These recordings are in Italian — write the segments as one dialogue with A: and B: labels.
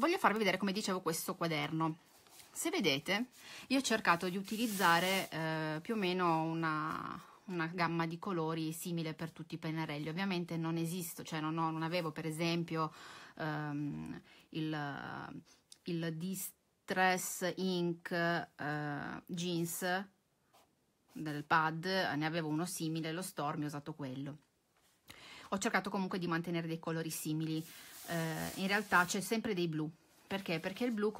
A: voglio farvi vedere come dicevo questo quaderno se vedete io ho cercato di utilizzare eh, più o meno una, una gamma di colori simile per tutti i pennarelli ovviamente non esisto cioè non, ho, non avevo per esempio ehm, il, il distress ink eh, jeans del pad ne avevo uno simile lo storm ho usato quello ho cercato comunque di mantenere dei colori simili eh, in realtà c'è sempre dei blu perché perché il blu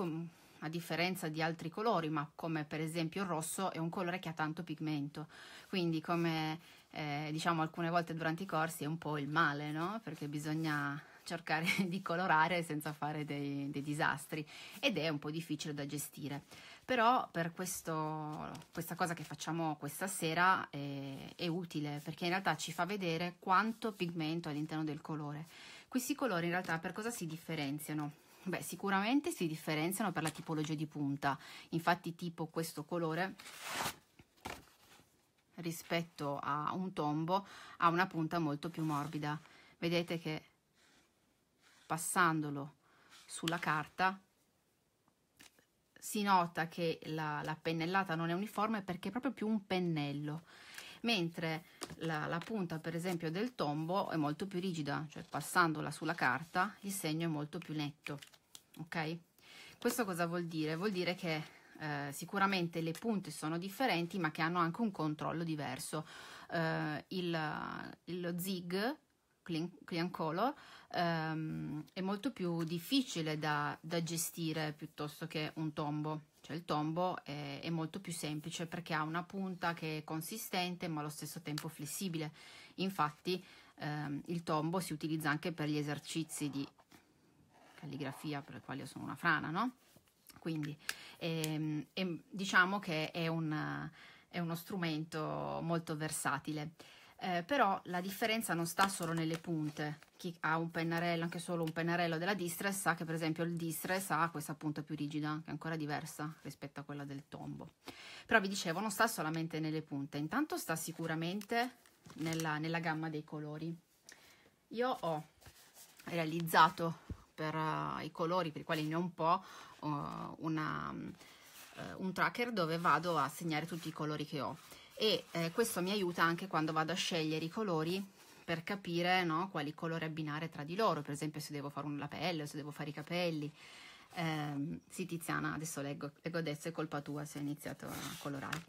A: a differenza di altri colori ma come per esempio il rosso è un colore che ha tanto pigmento quindi come eh, diciamo alcune volte durante i corsi è un po' il male no perché bisogna cercare di colorare senza fare dei, dei, disastri ed è un po' difficile da gestire. Però per questo, questa cosa che facciamo questa sera è, è utile perché in realtà ci fa vedere quanto pigmento all'interno del colore. Questi colori in realtà per cosa si differenziano? Beh, sicuramente si differenziano per la tipologia di punta, infatti tipo questo colore rispetto a un tombo ha una punta molto più morbida. Vedete che passandolo sulla carta si nota che la, la pennellata non è uniforme perché è proprio più un pennello mentre la, la punta per esempio del tombo è molto più rigida, cioè passandola sulla carta il segno è molto più netto, ok? Questo cosa vuol dire? Vuol dire che eh, sicuramente le punte sono differenti ma che hanno anche un controllo diverso. Eh, il, il zig clean, color ehm, è molto più difficile da, da gestire piuttosto che un tombo cioè il tombo è, è, molto più semplice perché ha una punta che è consistente ma allo stesso tempo flessibile infatti ehm, il tombo si utilizza anche per gli esercizi di calligrafia per i quali io sono una frana no? quindi ehm, è, diciamo che è, un, è uno strumento molto versatile eh, però la differenza non sta solo nelle punte chi ha un pennarello anche solo un pennarello della distress sa che per esempio il distress ha questa punta più rigida che è ancora diversa rispetto a quella del tombo però vi dicevo non sta solamente nelle punte intanto sta sicuramente nella, nella gamma dei colori io ho realizzato per uh, i colori per i quali ne ho un po' uh, una, uh, un tracker dove vado a segnare tutti i colori che ho e eh, questo mi aiuta anche quando vado a scegliere i colori per capire no, quali colori abbinare tra di loro, per esempio se devo fare la pelle o se devo fare i capelli. Eh, sì Tiziana, adesso leggo, leggo adesso, è colpa tua se hai iniziato a colorare.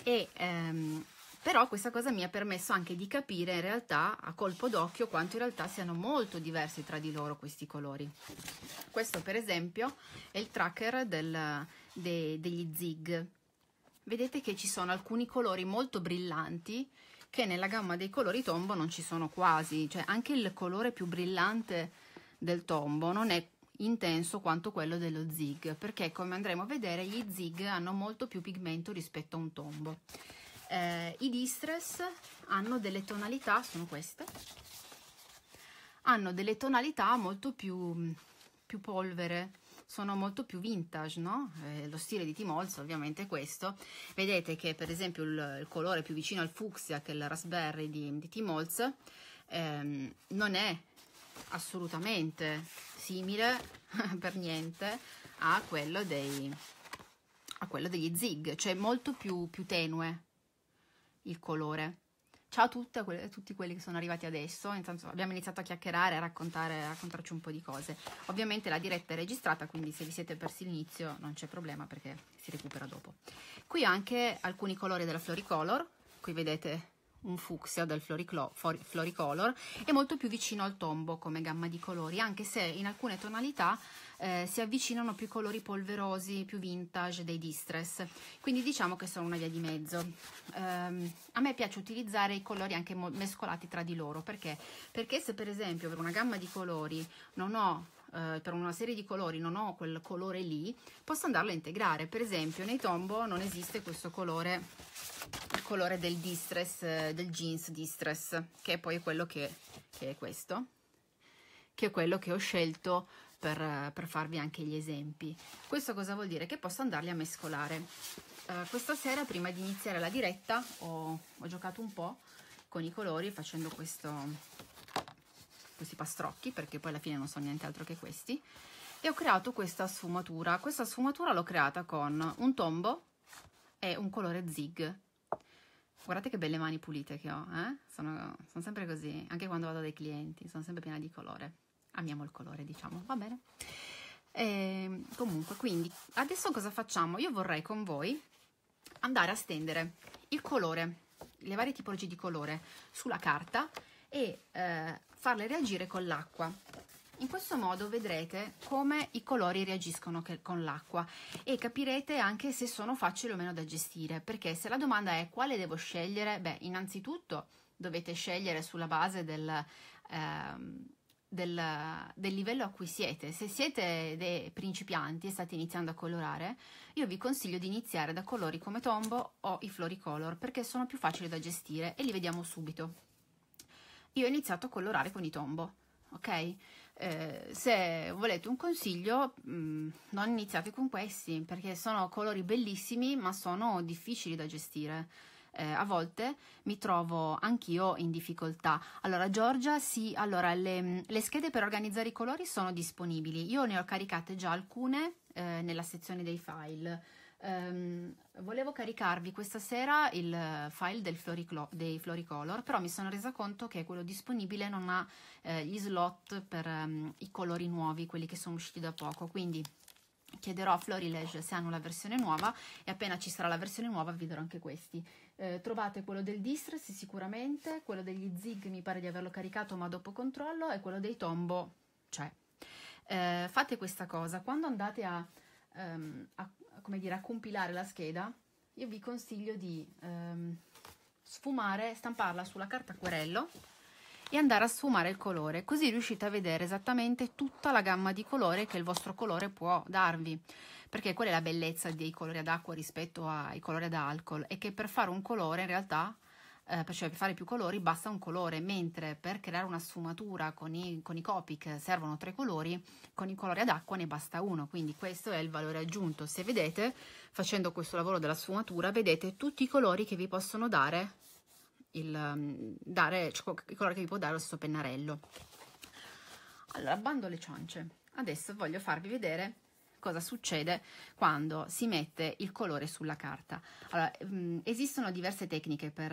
A: e, ehm, però questa cosa mi ha permesso anche di capire in realtà a colpo d'occhio quanto in realtà siano molto diversi tra di loro questi colori. Questo per esempio è il tracker del, de, degli zig vedete che ci sono alcuni colori molto brillanti che nella gamma dei colori tombo non ci sono quasi, cioè anche il colore più brillante del tombo non è intenso quanto quello dello zig, perché come andremo a vedere gli zig hanno molto più pigmento rispetto a un tombo. Eh, I distress hanno delle tonalità, sono queste, hanno delle tonalità molto più, più polvere, sono molto più vintage, no? eh, lo stile di Tim Holtz ovviamente è questo. Vedete che per esempio il, il colore più vicino al fucsia che è il raspberry di, di Tim Holtz ehm, non è assolutamente simile per niente a quello, dei, a quello degli zig, cioè molto più, più tenue il colore ciao a tutte, a tutti quelli che sono arrivati adesso, Intanto abbiamo iniziato a chiacchierare, a, raccontare, a raccontarci un po' di cose. Ovviamente la diretta è registrata, quindi se vi siete persi l'inizio non c'è problema perché si recupera dopo. Qui anche alcuni colori della Floricolor, qui vedete un fucsia del floricolor, è molto più vicino al tombo come gamma di colori, anche se in alcune tonalità eh, si avvicinano più colori polverosi, più vintage dei distress, quindi diciamo che sono una via di mezzo. Um, a me piace utilizzare i colori anche mescolati tra di loro, perché? Perché se per esempio per una gamma di colori non ho eh, per una serie di colori non ho quel colore lì, posso andarlo a integrare. Per esempio nei Tombow non esiste questo colore, il colore del distress, eh, del jeans distress, che è poi quello che, che è questo, che è quello che ho scelto per, eh, per, farvi anche gli esempi. Questo cosa vuol dire? Che posso andarli a mescolare. Uh, questa sera, prima di iniziare la diretta, ho, ho giocato un po' con i colori facendo questo, questi pastrocchi perché poi alla fine non sono nient'altro che questi e ho creato questa sfumatura questa sfumatura l'ho creata con un tombo e un colore zig guardate che belle mani pulite che ho eh? sono, sono sempre così anche quando vado dai clienti sono sempre piena di colore amiamo il colore diciamo va bene e, ehm, comunque quindi adesso cosa facciamo io vorrei con voi andare a stendere il colore le varie tipologie di colore sulla carta e eh, farle reagire con l'acqua. In questo modo vedrete come i colori reagiscono con l'acqua e capirete anche se sono facili o meno da gestire, perché se la domanda è quale devo scegliere, beh, innanzitutto dovete scegliere sulla base del, ehm, del, del livello a cui siete. Se siete dei principianti e state iniziando a colorare, io vi consiglio di iniziare da colori come tombo o i floricolor, perché sono più facili da gestire e li vediamo subito io ho iniziato a colorare con i tombo. Ok? Eh, se volete un consiglio, mh, mm, non iniziate con questi perché sono colori bellissimi ma sono difficili da gestire. Eh, a volte mi trovo anch'io in difficoltà. Allora, Giorgia, sì, allora le, mm, le, schede per organizzare i colori sono disponibili. Io ne ho caricate già alcune eh, nella sezione dei file. Um, volevo caricarvi questa sera il eh, file floriclo- dei Floricolor, però mi sono resa conto che quello disponibile non ha eh, gli slot per um, i colori nuovi, quelli che sono usciti da poco, quindi chiederò a Florilege se hanno la versione nuova e appena ci sarà la versione nuova vi darò anche questi. Eh, trovate quello del Distress sicuramente, quello degli Zig mi pare di averlo caricato ma dopo controllo e quello dei Tombo c'è. Cioè, eh, fate questa cosa, quando andate a, um, a come dire, a compilare la scheda, io vi consiglio di ehm, sfumare, stamparla sulla carta acquerello e andare a sfumare il colore, così riuscite a vedere esattamente tutta la gamma di colore che il vostro colore può darvi, perché quella è la bellezza dei colori ad acqua rispetto ai colori ad alcol, è che per fare un colore in realtà eh, cioè per fare più colori basta un colore, mentre per creare una sfumatura con i, con i Copic servono tre colori, con i colori ad acqua ne basta uno, quindi questo è il valore aggiunto. Se vedete, facendo questo lavoro della sfumatura, vedete tutti i colori che vi possono dare, il, mm, dare cioè, i colori che vi può dare lo stesso pennarello. Allora, bando le ciance. Adesso voglio farvi vedere cosa succede quando si mette il colore sulla carta. Allora, mm, esistono diverse tecniche per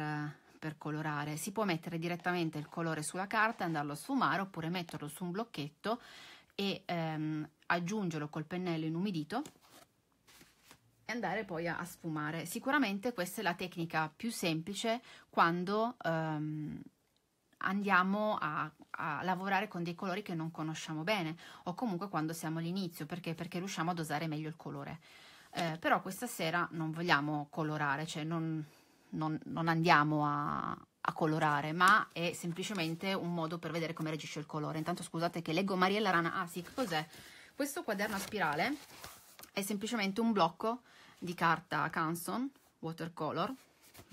A: per colorare. Si può mettere direttamente il colore sulla carta e andarlo a sfumare oppure metterlo su un blocchetto e ehm, aggiungerlo col pennello inumidito e andare poi a, a, sfumare. Sicuramente questa è la tecnica più semplice quando ehm, andiamo a, a, lavorare con dei colori che non conosciamo bene o comunque quando siamo all'inizio perché? perché riusciamo a dosare meglio il colore eh, però questa sera non vogliamo colorare cioè non, non, non andiamo a, a, colorare, ma è semplicemente un modo per vedere come reagisce il colore. Intanto scusate che leggo Mariella Rana, ah sì, cos'è? Questo quaderno a spirale è semplicemente un blocco di carta Canson watercolor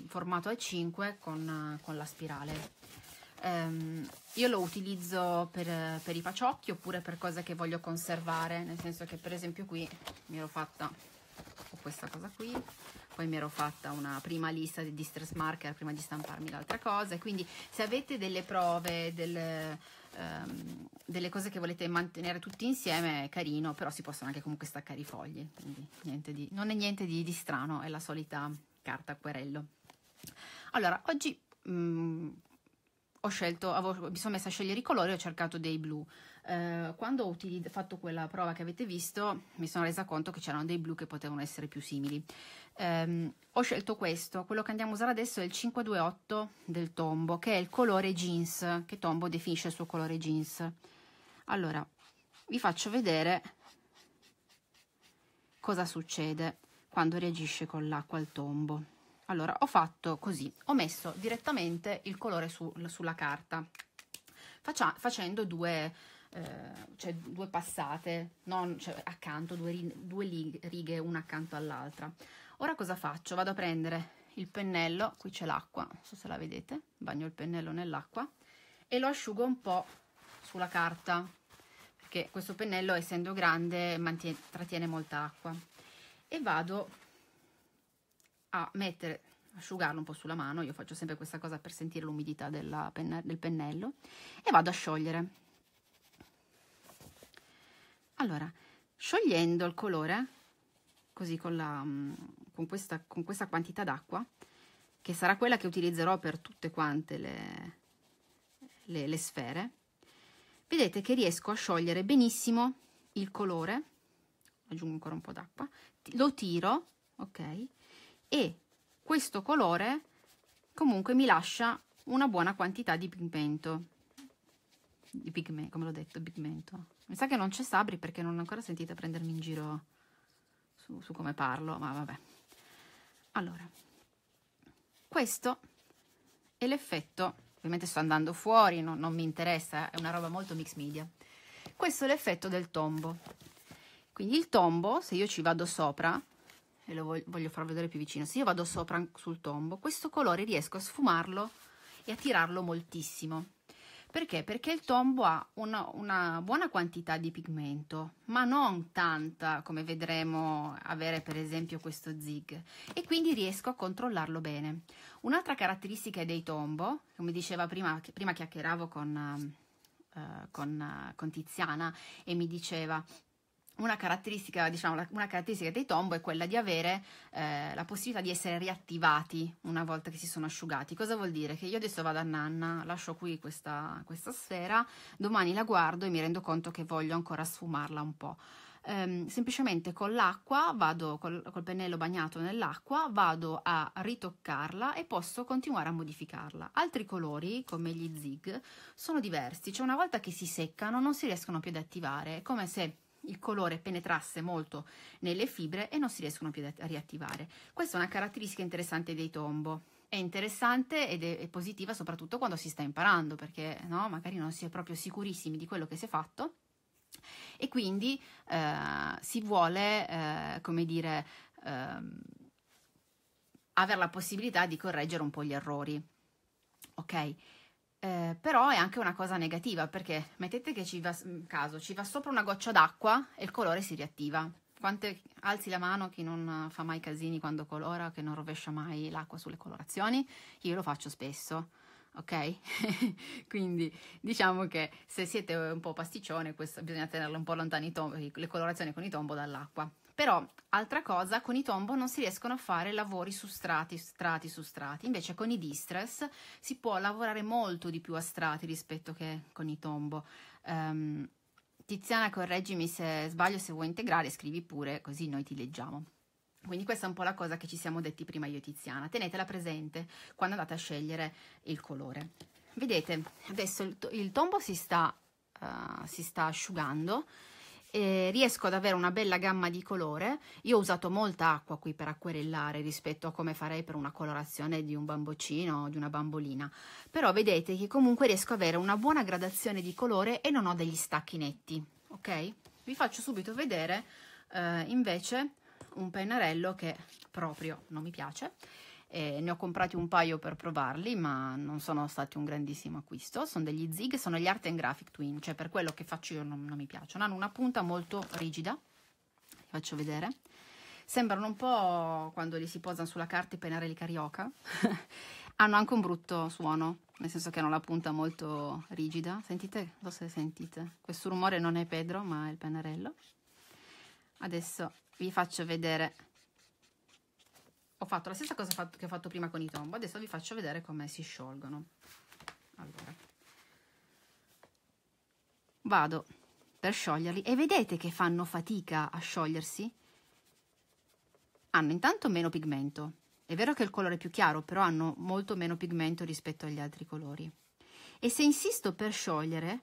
A: formato A5 con, con la spirale. Um, io lo utilizzo per, per i paciocchi oppure per cose che voglio conservare, nel senso che per esempio qui mi ero fatta questa cosa qui, poi mi ero fatta una prima lista di distress marker prima di stamparmi l'altra cosa quindi se avete delle prove del, um, delle cose che volete mantenere tutti insieme è carino però si possono anche comunque staccare i fogli quindi di, non è niente di, di, strano è la solita carta acquerello allora oggi mh, mm, ho scelto, avevo, mi sono messa a scegliere i colori ho cercato dei blu eh, quando ho fatto quella prova che avete visto mi sono resa conto che c'erano dei blu che potevano essere più simili Um, ho scelto questo, quello che andiamo a usare adesso è il 528 del Tombo, che è il colore jeans, che Tombo definisce il suo colore jeans. Allora, vi faccio vedere cosa succede quando reagisce con l'acqua al tombo. Allora, ho fatto così, ho messo direttamente il colore su, sulla carta, faccia, facendo due, eh, cioè due passate, non, cioè, accanto, due, due righe una accanto all'altra. Ora cosa faccio? Vado a prendere il pennello, qui c'è l'acqua, non so se la vedete, bagno il pennello nell'acqua e lo asciugo un po' sulla carta, perché questo pennello essendo grande mantiene, trattiene molta acqua. E vado a mettere, asciugarlo un po' sulla mano, io faccio sempre questa cosa per sentire l'umidità del pennello, e vado a sciogliere. Allora, sciogliendo il colore, così con la mm, con questa, con questa quantità d'acqua, che sarà quella che utilizzerò per tutte quante le, le, le sfere, vedete che riesco a sciogliere benissimo il colore, aggiungo ancora un po' d'acqua, lo tiro, ok, e questo colore comunque mi lascia una buona quantità di pigmento, di pigmento, come l'ho detto, pigmento. Mi sa che non c'è Sabri perché non ho ancora sentito prendermi in giro su, su come parlo, ma vabbè. Allora, questo è l'effetto, ovviamente sto andando fuori, no, non mi interessa, è una roba molto mix media. Questo è l'effetto del tombo. Quindi il tombo, se io ci vado sopra, e lo voglio, voglio far vedere più vicino, se io vado sopra sul tombo, questo colore riesco a sfumarlo e a tirarlo moltissimo. Perché? Perché il tombo ha una, una, buona quantità di pigmento, ma non tanta come vedremo avere per esempio questo zig e quindi riesco a controllarlo bene. Un'altra caratteristica dei tombo, come diceva prima, prima chiacchieravo con... Uh, con, eh, con, Tiziana e mi diceva una caratteristica, diciamo, una caratteristica, dei tombo è quella di avere eh, la possibilità di essere riattivati una volta che si sono asciugati. Cosa vuol dire? Che io adesso vado a nanna, lascio qui questa, questa sfera, domani la guardo e mi rendo conto che voglio ancora sfumarla un po'. Ehm, semplicemente con l'acqua, vado col, col pennello bagnato nell'acqua, vado a ritoccarla e posso continuare a modificarla. Altri colori, come gli zig, sono diversi, cioè una volta che si seccano non si riescono più ad attivare, è come se il colore penetrasse molto nelle fibre e non si riescono più a riattivare. Questa è una caratteristica interessante dei tombo. È interessante ed è, è positiva soprattutto quando si sta imparando, perché no, magari non si è proprio sicurissimi di quello che si è fatto e quindi eh, si vuole, eh, come dire, eh, avere la possibilità di correggere un po' gli errori. Ok? Eh, però è anche una cosa negativa perché mettete che ci va, mm, caso, ci va sopra una goccia d'acqua e il colore si riattiva. Quante, alzi la mano chi non eh, fa mai casini quando colora, che non rovescia mai l'acqua sulle colorazioni, io lo faccio spesso, ok? Quindi diciamo che se siete un po' pasticcione, questo, bisogna tenerle un po' lontani le colorazioni con i tombo dall'acqua. Però, altra cosa, con i tombo non si riescono a fare lavori su strati, strati su strati, invece con i distress si può lavorare molto di più a strati rispetto che con i tombo. Um, Tiziana, correggimi se sbaglio, se vuoi integrare, scrivi pure, così noi ti leggiamo. Quindi questa è un po' la cosa che ci siamo detti prima io e Tiziana. Tenetela presente quando andate a scegliere il colore. Vedete, adesso il, il tombo si sta, uh, si sta asciugando, eh, riesco ad avere una bella gamma di colore. Io ho usato molta acqua qui per acquerellare rispetto a come farei per una colorazione di un bamboccino o di una bambolina, però vedete che comunque riesco ad avere una buona gradazione di colore e non ho degli stacchi netti, ok? Vi faccio subito vedere eh, invece un pennarello che proprio non mi piace eh, ne ho comprati un paio per provarli, ma non sono stati un grandissimo acquisto. Sono degli zig, sono gli Art and Graphic Twin, cioè per quello che faccio io non, non mi piacciono. Hanno una punta molto rigida, vi faccio vedere. Sembrano un po' quando li si posano sulla carta i pennarelli carioca. Hanno anche un brutto suono, nel senso che hanno la punta molto rigida. Sentite, non so se sentite, questo rumore non è Pedro, ma è il pennarello. Adesso vi faccio vedere ho fatto la stessa cosa che ho fatto prima con i tombo adesso vi faccio vedere come si sciolgono allora vado per scioglierli e vedete che fanno fatica a sciogliersi hanno intanto meno pigmento è vero che il colore è più chiaro però hanno molto meno pigmento rispetto agli altri colori e se insisto per sciogliere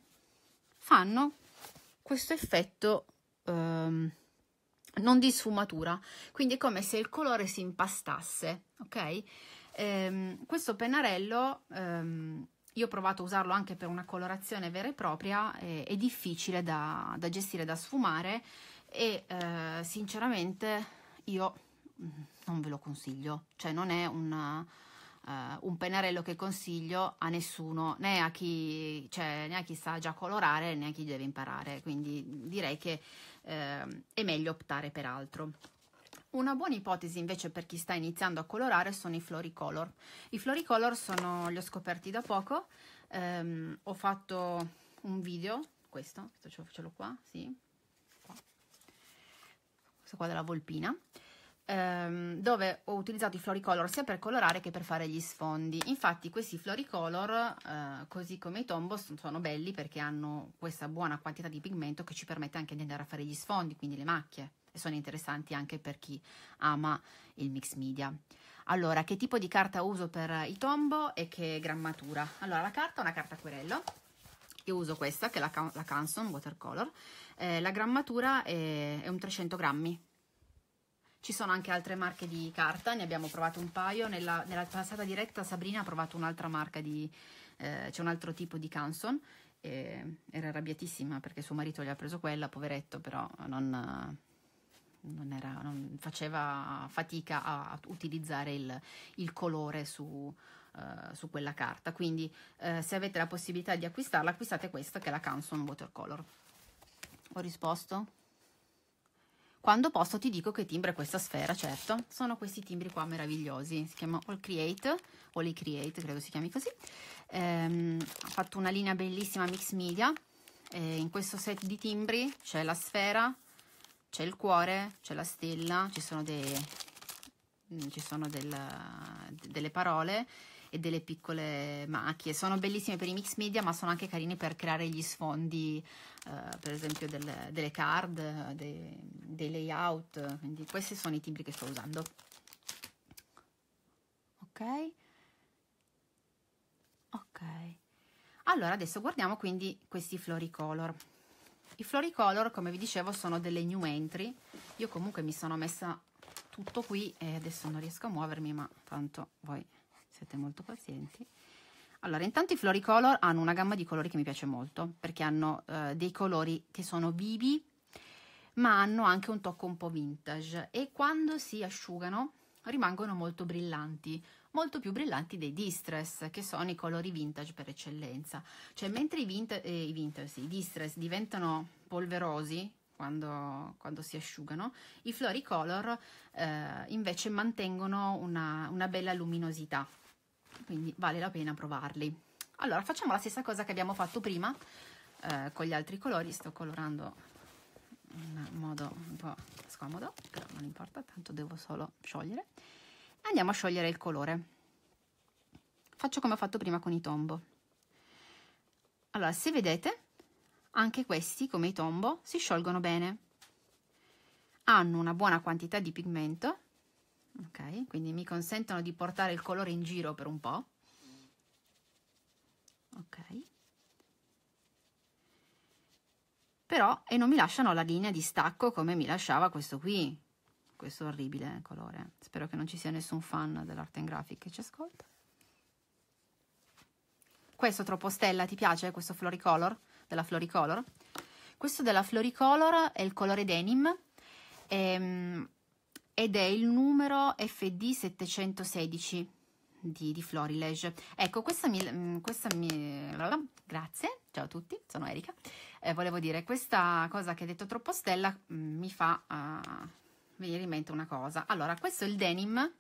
A: fanno questo effetto um, non di sfumatura, quindi è come se il colore si impastasse, ok? Ehm, questo pennarello, ehm, io ho provato a usarlo anche per una colorazione vera e propria, eh, è difficile da, da, gestire, da sfumare e eh, sinceramente io mm, non ve lo consiglio, cioè non è una uh, un pennarello che consiglio a nessuno, né a, chi, cioè, né a chi sa già colorare né a chi deve imparare, quindi direi che uh, è meglio optare per altro. Una buona ipotesi invece per chi sta iniziando a colorare sono i floricolor. I floricolor sono, li ho scoperti da poco, um, ho fatto un video, questo, questo ce l'ho qua, sì, qua. questo qua della volpina, ehm, dove ho utilizzato i floricolor sia per colorare che per fare gli sfondi. Infatti questi floricolor, eh, così come i tombo, sono belli perché hanno questa buona quantità di pigmento che ci permette anche di andare a fare gli sfondi, quindi le macchie. E sono interessanti anche per chi ama il mix media. Allora, che tipo di carta uso per i tombo e che grammatura? Allora, la carta è una carta acquerello. Io uso questa, che è la, la Canson Watercolor. Eh, la grammatura è, è un 300 grammi, ci sono anche altre marche di carta, ne abbiamo provato un paio. Nella, nella passata diretta Sabrina ha provato un'altra marca di... Eh, c'è un altro tipo di Canson. E era arrabbiatissima perché suo marito gli ha preso quella, poveretto, però non... Non, era, non, faceva fatica a utilizzare il, il colore su, uh, su, quella carta. Quindi, uh, se avete la possibilità di acquistarla, acquistate questa che è la Canson Watercolor. Ho risposto? Quando posso ti dico che timbro è questa sfera, certo. Sono questi timbri qua meravigliosi. Si chiama All Create, All Create, credo si chiami così. Ehm, ha fatto una linea bellissima mix media. E in questo set di timbri c'è la sfera, c'è il cuore, c'è la stella, ci sono, dei, mm, ci sono del, delle parole e delle piccole macchie. Sono bellissime per i mix media, ma sono anche carine per creare gli sfondi, eh, per esempio del, delle card, dei, dei layout. Quindi questi sono i timbri che sto usando. Ok? Ok. Allora, adesso guardiamo quindi questi floricolor. I floricolor, come vi dicevo, sono delle new entry. Io comunque mi sono messa tutto qui e adesso non riesco a muovermi, ma tanto voi siete molto pazienti. Allora, intanto i floricolor hanno una gamma di colori che mi piace molto, perché hanno eh, dei colori che sono vivi, ma hanno anche un tocco un po' vintage e quando si asciugano rimangono molto brillanti, molto più brillanti dei distress, che sono i colori vintage per eccellenza. Cioè, mentre i, vinta eh, i vintage, sì, i distress diventano polverosi, quando, quando, si asciugano. I floricolor eh, invece mantengono una, una bella luminosità quindi vale la pena provarli allora facciamo la stessa cosa che abbiamo fatto prima eh, con gli altri colori sto colorando in modo un po' scomodo però non importa tanto devo solo sciogliere andiamo a sciogliere il colore faccio come ho fatto prima con i tombo allora se vedete anche questi come i tombo si sciolgono bene hanno una buona quantità di pigmento ok? Quindi mi consentono di portare il colore in giro per un po', ok? Però, e non mi lasciano la linea di stacco come mi lasciava questo qui, questo orribile colore. Spero che non ci sia nessun fan dell'arte in graphic che ci ascolta. Questo troppo stella, ti piace questo floricolor? Della floricolor? Questo della floricolor è il colore denim. Ehm, ed è il numero FD 716 di, di Florilege. Ecco, questa mi, mm, questa mi... Grazie, ciao a tutti, sono Erika. Eh, volevo dire, questa cosa che hai detto troppo stella mm, mi fa uh, ah, venire in mente una cosa. Allora, questo è il denim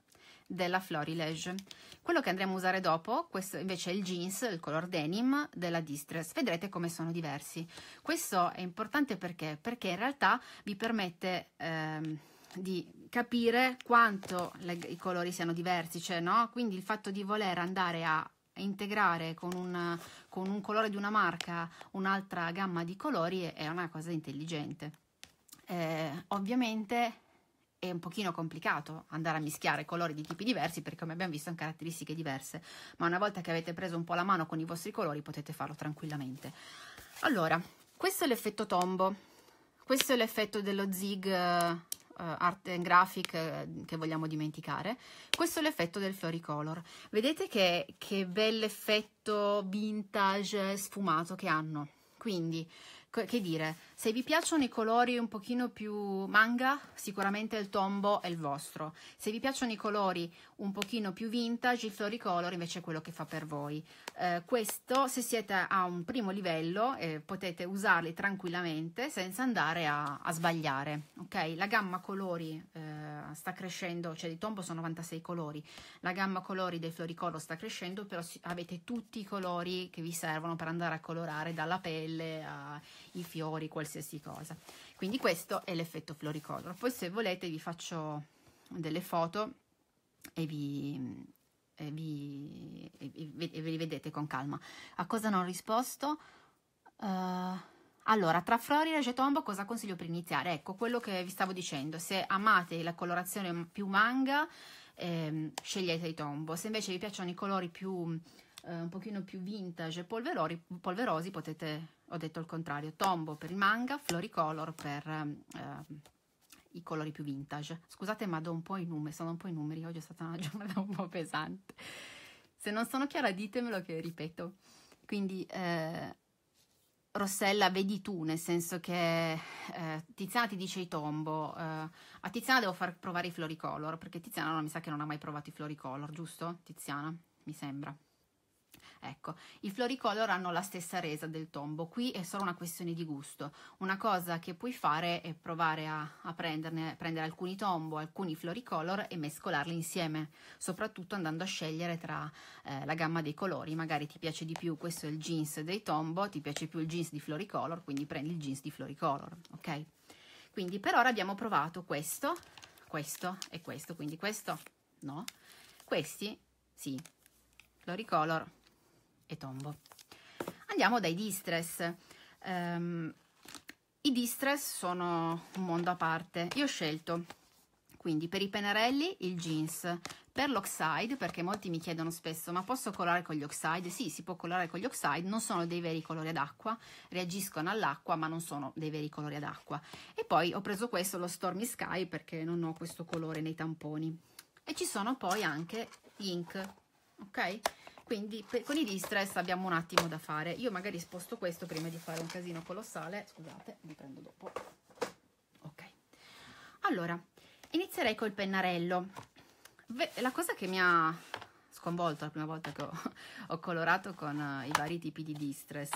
A: della Florilege. Quello che andremo a usare dopo, questo invece è il jeans, il color denim della Distress. Vedrete come sono diversi. Questo è importante perché? Perché in realtà vi permette ehm, di capire quanto le, i colori siano diversi, cioè, no? quindi il fatto di voler andare a integrare con un, con un colore di una marca un'altra gamma di colori è, è una cosa intelligente. Eh, ovviamente è un pochino complicato andare a mischiare colori di tipi diversi perché come abbiamo visto hanno caratteristiche diverse, ma una volta che avete preso un po' la mano con i vostri colori potete farlo tranquillamente. Allora, questo è l'effetto tombo, questo è l'effetto dello zig eh, eh, art and graphic eh, che vogliamo dimenticare. Questo è l'effetto del floricolor. Vedete che, che bell'effetto vintage sfumato che hanno. Quindi che dire, se vi piacciono i colori un pochino più manga, sicuramente il tombo è il vostro. Se vi piacciono i colori un pochino più vintage, il floricolor invece è quello che fa per voi. Eh, questo, se siete a un primo livello, eh, potete usarli tranquillamente senza andare a, a sbagliare. Okay? La gamma colori eh, sta crescendo, cioè di tombo sono 96 colori, la gamma colori del floricolor sta crescendo, però avete tutti i colori che vi servono per andare a colorare dalla pelle a i fiori, qualsiasi cosa. Quindi questo è l'effetto floricodoro. Poi se volete vi faccio delle foto e vi, e vi, e vi, e vedete con calma. A cosa non ho risposto? Uh, allora, tra Flori e Getombo cosa consiglio per iniziare? Ecco, quello che vi stavo dicendo, se amate la colorazione più manga, ehm, scegliete i tombo, se invece vi piacciono i colori più, eh, un pochino più vintage e polverosi potete ho detto il contrario, tombo per il manga, floricolor per ehm, eh, i colori più vintage. Scusate ma do un po' i numeri, sono un po' i numeri, oggi è stata una giornata un po' pesante. Se non sono chiara ditemelo che ripeto. Quindi eh, Rossella vedi tu, nel senso che eh, Tiziana ti dice i tombo, eh, a Tiziana devo far provare i floricolor, perché Tiziana no, mi sa che non ha mai provato i floricolor, giusto Tiziana? Mi sembra. Ecco, i floricolor hanno la stessa resa del tombo, qui è solo una questione di gusto. Una cosa che puoi fare è provare a, a prenderne, prendere alcuni tombo, alcuni floricolor e mescolarli insieme, soprattutto andando a scegliere tra eh, la gamma dei colori. Magari ti piace di più questo è il jeans dei tombo, ti piace più il jeans di floricolor, quindi prendi il jeans di floricolor, ok? Quindi per ora abbiamo provato questo, questo e questo, quindi questo no, questi sì, floricolor e tombo. Andiamo dai distress. Um, I distress sono un mondo a parte. Io ho scelto quindi per i pennarelli il jeans, per l'oxide perché molti mi chiedono spesso ma posso colorare con gli oxide? Sì, si può colorare con gli oxide, non sono dei veri colori ad acqua, reagiscono all'acqua ma non sono dei veri colori ad acqua. E poi ho preso questo, lo Stormy Sky, perché non ho questo colore nei tamponi. E ci sono poi anche gli ink, ok? quindi per, con i distress abbiamo un attimo da fare io magari sposto questo prima di fare un casino colossale scusate mi prendo dopo ok allora inizierei col pennarello la cosa che mi ha sconvolto la prima volta che ho, ho colorato con eh, i vari tipi di distress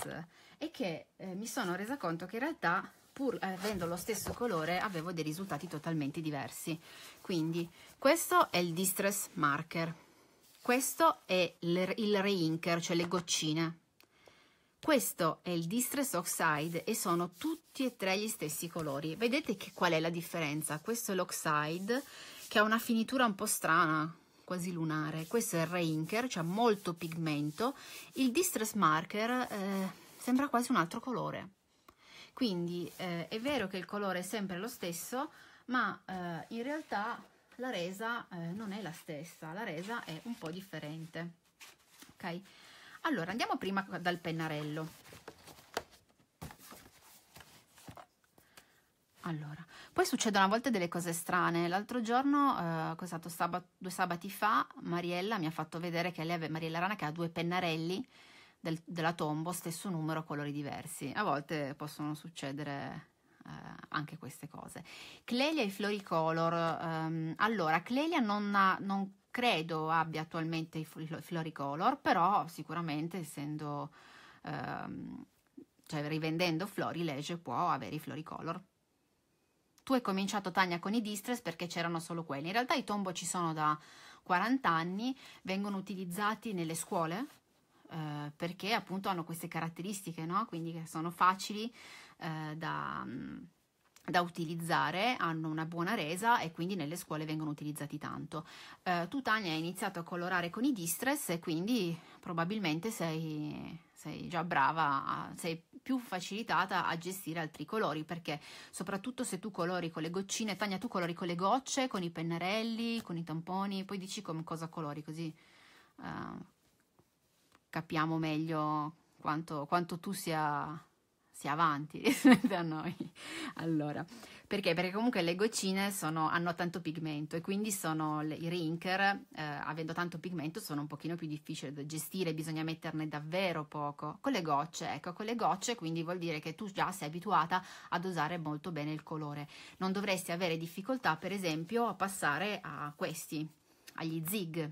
A: è che eh, mi sono resa conto che in realtà pur avendo lo stesso colore avevo dei risultati totalmente diversi quindi questo è il distress marker questo è il reinker, cioè le goccine. Questo è il Distress Oxide e sono tutti e tre gli stessi colori. Vedete che, qual è la differenza? Questo è l'Oxide che ha una finitura un po' strana, quasi lunare. Questo è il Reinker, cioè molto pigmento. Il Distress Marker eh, sembra quasi un altro colore. Quindi eh, è vero che il colore è sempre lo stesso, ma eh, in realtà la resa eh, non è la stessa, la resa è un po' differente. Ok? Allora, andiamo prima dal pennarello. Allora, poi succedono a volte delle cose strane. L'altro giorno, eh, cos'è due sabati fa, Mariella mi ha fatto vedere che lei aveva, Mariella Rana che ha due pennarelli del, della Tombo, stesso numero, colori diversi. A volte possono succedere eh, anche queste cose. Clelia e Floricolor, um, allora Clelia non, ha, non credo abbia attualmente i Floricolor, però sicuramente essendo, um, cioè rivendendo Flori, Lege può avere i Floricolor. Tu hai cominciato Tania con i distress perché c'erano solo quelli. In realtà i tombo ci sono da 40 anni, vengono utilizzati nelle scuole eh, perché appunto hanno queste caratteristiche, no? quindi che sono facili eh, da, mm, da, utilizzare, hanno una buona resa e quindi nelle scuole vengono utilizzati tanto. Eh, tu Tania hai iniziato a colorare con i distress e quindi probabilmente sei, sei già brava, a, sei più facilitata a gestire altri colori perché soprattutto se tu colori con le goccine, Tania tu colori con le gocce, con i pennarelli, con i tamponi, poi dici con cosa colori così uh, capiamo meglio quanto, quanto tu sia sia avanti rispetto a noi. Allora, perché? Perché comunque le goccine sono, hanno tanto pigmento e quindi sono le, i rinker, eh, avendo tanto pigmento, sono un pochino più difficili da gestire, bisogna metterne davvero poco. Con le gocce, ecco, con le gocce quindi vuol dire che tu già sei abituata ad usare molto bene il colore. Non dovresti avere difficoltà, per esempio, a passare a questi, agli zig,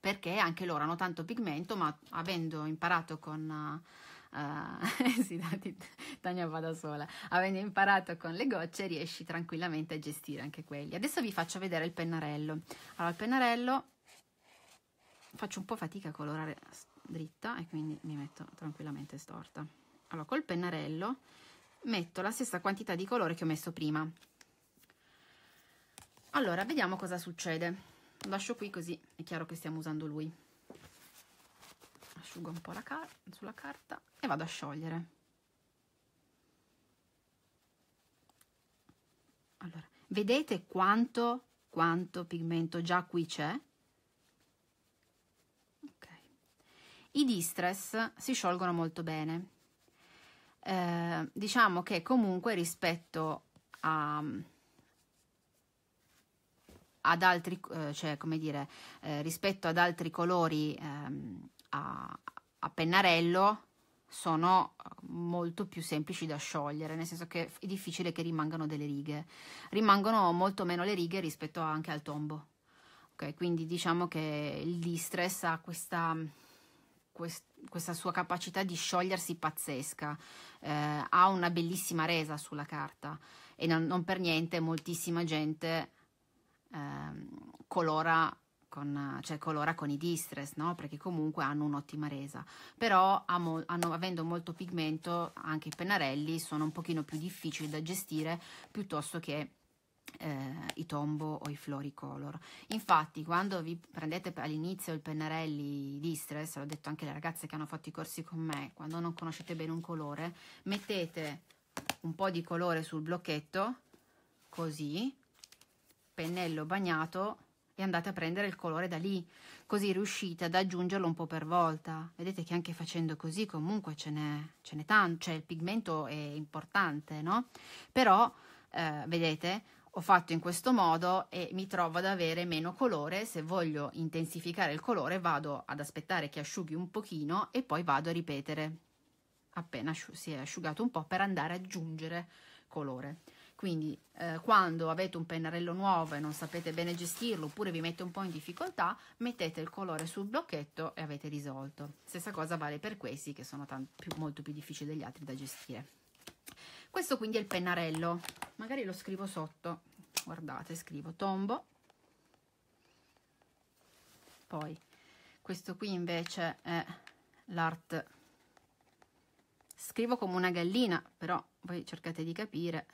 A: perché anche loro hanno tanto pigmento, ma avendo imparato con... Uh, uh, ah, sì, Tania va da sola, avendo imparato con le gocce riesci tranquillamente a gestire anche quelli. Adesso vi faccio vedere il pennarello. Allora, il pennarello faccio un po' fatica a colorare dritta e quindi mi metto tranquillamente storta. Allora, col pennarello metto la stessa quantità di colore che ho messo prima. Allora, vediamo cosa succede. Lascio qui così è chiaro che stiamo usando lui asciugo un po' la car sulla carta e vado a sciogliere. Allora, vedete quanto, quanto pigmento già qui c'è? Okay. I distress si sciolgono molto bene. Eh, diciamo che comunque rispetto a, ad altri, eh, cioè come dire, eh, rispetto ad altri colori ehm, a, a pennarello sono eh, molto più semplici da sciogliere, nel senso che è difficile che rimangano delle righe, rimangono molto meno le righe rispetto anche al tombo. Okay, quindi diciamo che il distress ha questa, quest, questa sua capacità di sciogliersi pazzesca, eh, ha una bellissima resa sulla carta e non, non per niente moltissima gente eh, colora con, cioè colora con i distress, no? Perché comunque hanno un'ottima resa. Però mo, hanno, avendo molto pigmento, anche i pennarelli sono un pochino più difficili da gestire piuttosto che eh, i tombo o i floricolor. Infatti, quando vi prendete all'inizio i pennarelli distress, l'ho detto anche alle ragazze che hanno fatto i corsi con me, quando non conoscete bene un colore, mettete un po' di colore sul blocchetto, così, pennello bagnato e andate a prendere il colore da lì, così riuscite ad aggiungerlo un po' per volta. Vedete che anche facendo così comunque ce n'è, ce n'è tanto, cioè il pigmento è importante, no? Però, eh, vedete, ho fatto in questo modo e mi trovo ad avere meno colore, se voglio intensificare il colore vado ad aspettare che asciughi un pochino e poi vado a ripetere appena si è asciugato un po' per andare ad aggiungere colore. Quindi eh, quando avete un pennarello nuovo e non sapete bene gestirlo oppure vi mette un po' in difficoltà, mettete il colore sul blocchetto e avete risolto. Stessa cosa vale per questi che sono più, molto più difficili degli altri da gestire. Questo quindi è il pennarello. Magari lo scrivo sotto. Guardate, scrivo tombo. Poi questo qui invece è l'art. Scrivo come una gallina, però voi cercate di capire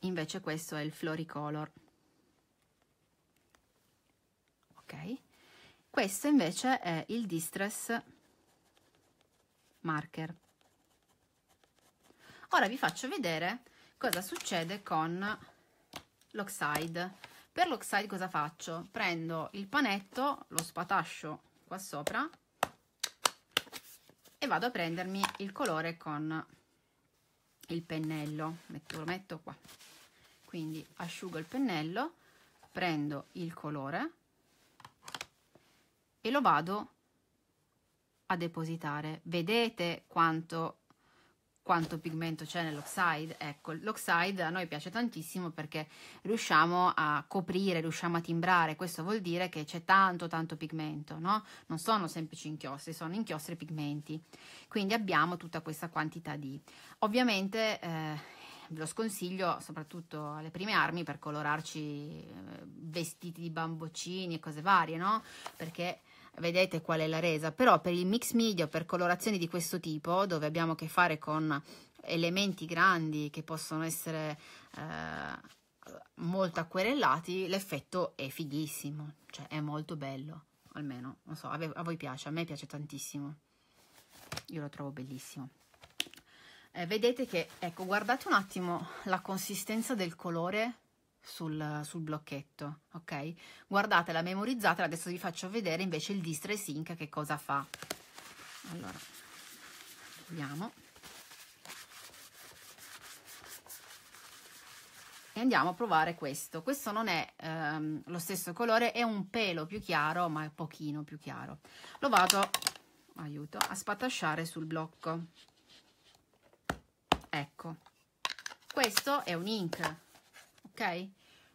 A: invece questo è il floricolor ok questo invece è il distress marker ora vi faccio vedere cosa succede con l'oxide per l'oxide cosa faccio prendo il panetto lo spatascio qua sopra e vado a prendermi il colore con il pennello metto, lo metto qua quindi asciugo il pennello prendo il colore e lo vado a depositare vedete quanto quanto pigmento c'è nell'oxide ecco l'oxide a noi piace tantissimo perché riusciamo a coprire riusciamo a timbrare questo vuol dire che c'è tanto tanto pigmento no non sono semplici inchiostri sono inchiostri pigmenti quindi abbiamo tutta questa quantità di ovviamente eh, ve lo sconsiglio soprattutto alle prime armi per colorarci eh, vestiti di bamboccini e cose varie, no? Perché vedete qual è la resa, però per il mix media per colorazioni di questo tipo, dove abbiamo a che fare con elementi grandi che possono essere eh, molto acquerellati, l'effetto è fighissimo, cioè è molto bello, almeno, non so, a voi piace, a me piace tantissimo, io lo trovo bellissimo eh, vedete che, ecco, guardate un attimo la consistenza del colore sul, sul, blocchetto, ok? Guardatela, memorizzatela, adesso vi faccio vedere invece il Distress Ink che cosa fa. Allora, vediamo. E andiamo a provare questo. Questo non è ehm, lo stesso colore, è un pelo più chiaro, ma è pochino più chiaro. Lo vado, aiuto, a spatasciare sul blocco ecco questo è un ink ok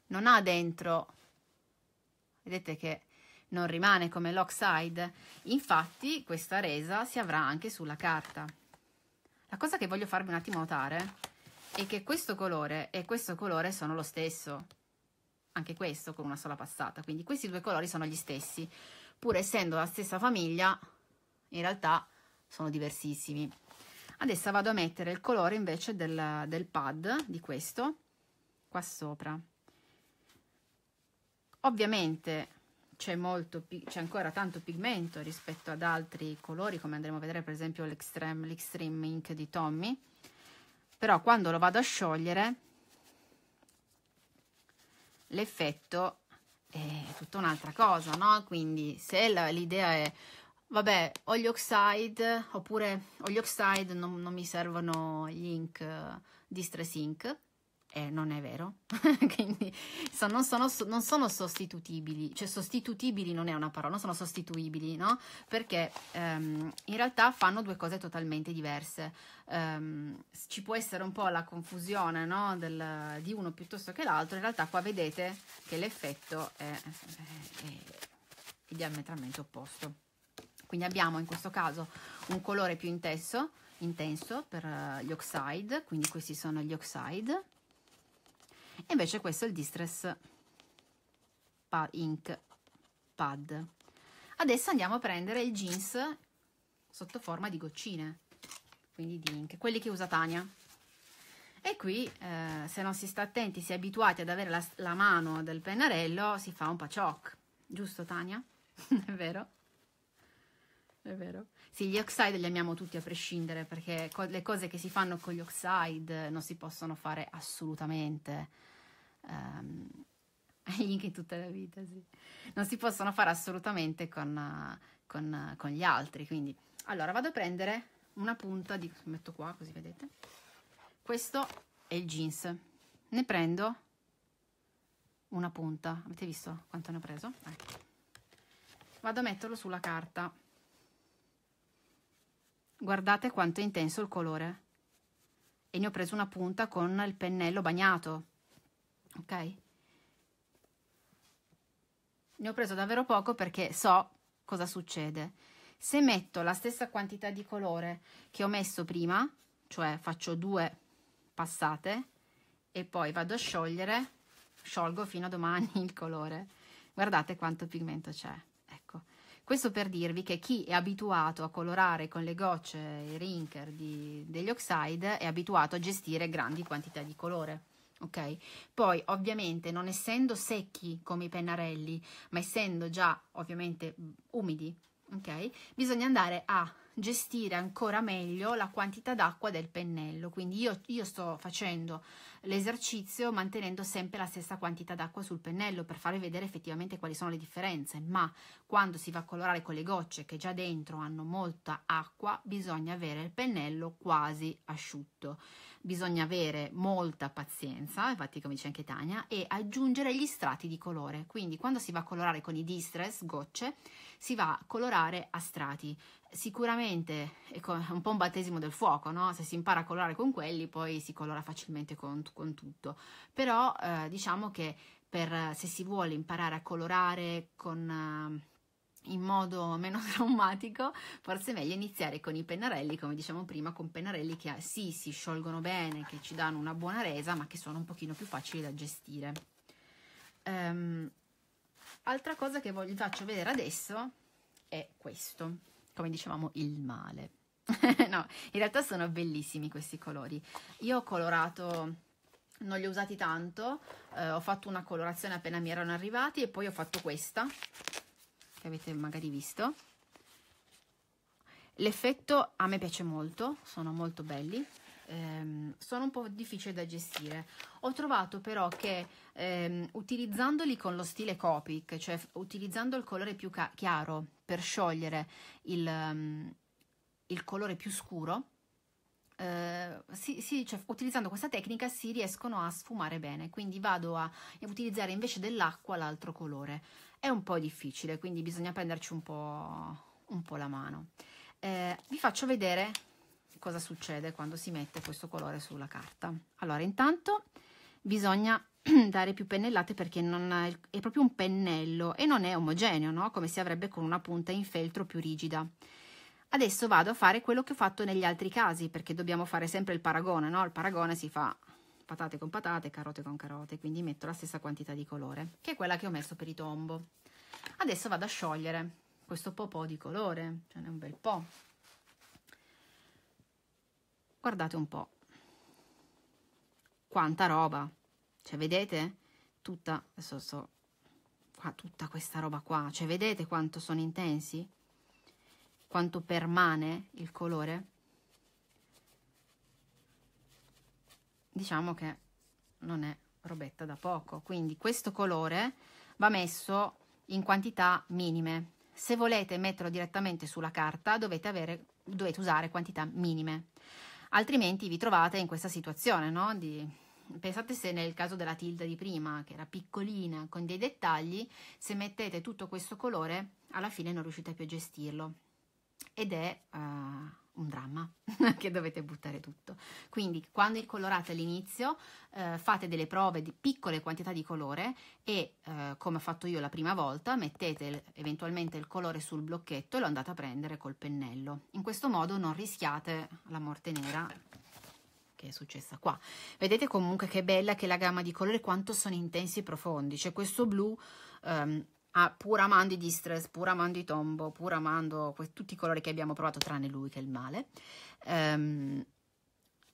A: non ha dentro vedete che non rimane come l'oxide infatti questa resa si avrà anche sulla carta la cosa che voglio farvi un attimo notare è che questo colore e questo colore sono lo stesso anche questo con una sola passata quindi questi due colori sono gli stessi pur essendo la stessa famiglia in realtà sono diversissimi adesso vado a mettere il colore invece del, del pad di questo qua sopra ovviamente c'è ancora tanto pigmento rispetto ad altri colori come andremo a vedere per esempio l'extreme l'extreme ink di Tommy però quando lo vado a sciogliere l'effetto è tutta un'altra cosa no quindi se l'idea è Vabbè, ho gli oxide, oppure ho gli oxide, non, non mi servono gli ink uh, eh, di stress ink. Eh, non è vero. Quindi so, non, sono, non, sono, sostituibili, cioè sostitutibili non è una parola, non sono sostituibili, no? Perché um, in realtà fanno due cose totalmente diverse. Um, ci può essere un po' la confusione no? Del, di uno piuttosto che l'altro, in realtà qua vedete che l'effetto è, è, è diametralmente opposto. Quindi abbiamo in questo caso un colore più intenso, intenso per eh, gli oxide, quindi questi sono gli oxide. E invece questo è il distress ink pad. Adesso andiamo a prendere il jeans sotto forma di goccine, quindi di ink, quelli che usa Tania. E qui, eh, se non si sta attenti, si è abituati ad avere la, la mano del pennarello, si fa un paciocco, giusto Tania? è vero? È vero. Sì, gli oxide li amiamo tutti a prescindere perché co le cose che si fanno con gli oxide non si possono fare assolutamente. Um, link in tutta la vita, sì. Non si possono fare assolutamente con, con, con gli altri. Quindi, allora vado a prendere una punta di. metto qua così vedete. Questo è il jeans. Ne prendo una punta. Avete visto quanto ne ho preso? Ecco. Vado a metterlo sulla carta Guardate quanto è intenso il colore. E ne ho preso una punta con il pennello bagnato. Ok? Ne ho preso davvero poco perché so cosa succede. Se metto la stessa quantità di colore che ho messo prima, cioè faccio due passate e poi vado a sciogliere, sciolgo fino a domani il colore. Guardate quanto pigmento c'è. Questo per dirvi che chi è abituato a colorare con le gocce i rinker di, degli oxide è abituato a gestire grandi quantità di colore. Ok, poi ovviamente non essendo secchi come i pennarelli, ma essendo già ovviamente umidi, ok, bisogna andare a gestire ancora meglio la quantità d'acqua del pennello. Quindi io, io sto facendo l'esercizio mantenendo sempre la stessa quantità d'acqua sul pennello per fare vedere effettivamente quali sono le differenze, ma quando si va a colorare con le gocce che già dentro hanno molta acqua, bisogna avere il pennello quasi asciutto. Bisogna avere molta pazienza, infatti come dice anche Tania, e aggiungere gli strati di colore. Quindi quando si va a colorare con i distress, gocce, si va a colorare a strati sicuramente è un po' un battesimo del fuoco, no? Se si impara a colorare con quelli, poi si colora facilmente con, con tutto. Però eh, diciamo che per, se si vuole imparare a colorare con, eh, in modo meno traumatico, forse è meglio iniziare con i pennarelli, come diciamo prima, con pennarelli che eh, sì, si sciolgono bene, che ci danno una buona resa, ma che sono un pochino più facili da gestire. Um, altra cosa che vi faccio vedere adesso è questo come dicevamo, il male. no, in realtà sono bellissimi questi colori. Io ho colorato, non li ho usati tanto, eh, ho fatto una colorazione appena mi erano arrivati e poi ho fatto questa, che avete magari visto. L'effetto a me piace molto, sono molto belli. Ehm, sono un po' difficili da gestire. Ho trovato però che ehm, utilizzandoli con lo stile Copic, cioè utilizzando il colore più chiaro per sciogliere il, mm, il colore più scuro, eh, si, si, cioè, utilizzando questa tecnica si riescono a sfumare bene, quindi vado a utilizzare invece dell'acqua l'altro colore. È un po' difficile, quindi bisogna prenderci un po', un po la mano. Eh, vi faccio vedere cosa succede quando si mette questo colore sulla carta. Allora, intanto bisogna dare più pennellate perché è, è, proprio un pennello e non è omogeneo, no? come si avrebbe con una punta in feltro più rigida. Adesso vado a fare quello che ho fatto negli altri casi, perché dobbiamo fare sempre il paragone, no? Il paragone si fa patate con patate, carote con carote, quindi metto la stessa quantità di colore, che è quella che ho messo per i tombo. Adesso vado a sciogliere questo po' po' di colore, ce n'è un bel po'. Guardate un po'. Quanta roba! Cioè, vedete? Tutta, adesso so, qua, tutta questa roba qua. Cioè, vedete quanto sono intensi? Quanto permane il colore? Diciamo che non è robetta da poco. Quindi questo colore va messo in quantità minime. Se volete metterlo direttamente sulla carta dovete, avere, dovete usare quantità minime, altrimenti vi trovate in questa situazione no? di Pensate se nel caso della tilde di prima, che era piccolina, con dei dettagli, se mettete tutto questo colore, alla fine non riuscite più a gestirlo. Ed è uh, un dramma che dovete buttare tutto. Quindi quando il colorate all'inizio uh, fate delle prove di piccole quantità di colore e uh, come ho fatto io la prima volta mettete eventualmente il colore sul blocchetto e lo andate a prendere col pennello. In questo modo non rischiate la morte nera che è successa qua. Vedete comunque che bella che la gamma di colori, quanto sono intensi e profondi. C'è cioè, questo blu, um, ha pur amando i distress, pur amando i tombo, pur amando tutti i colori che abbiamo provato, tranne lui che è il male. Um,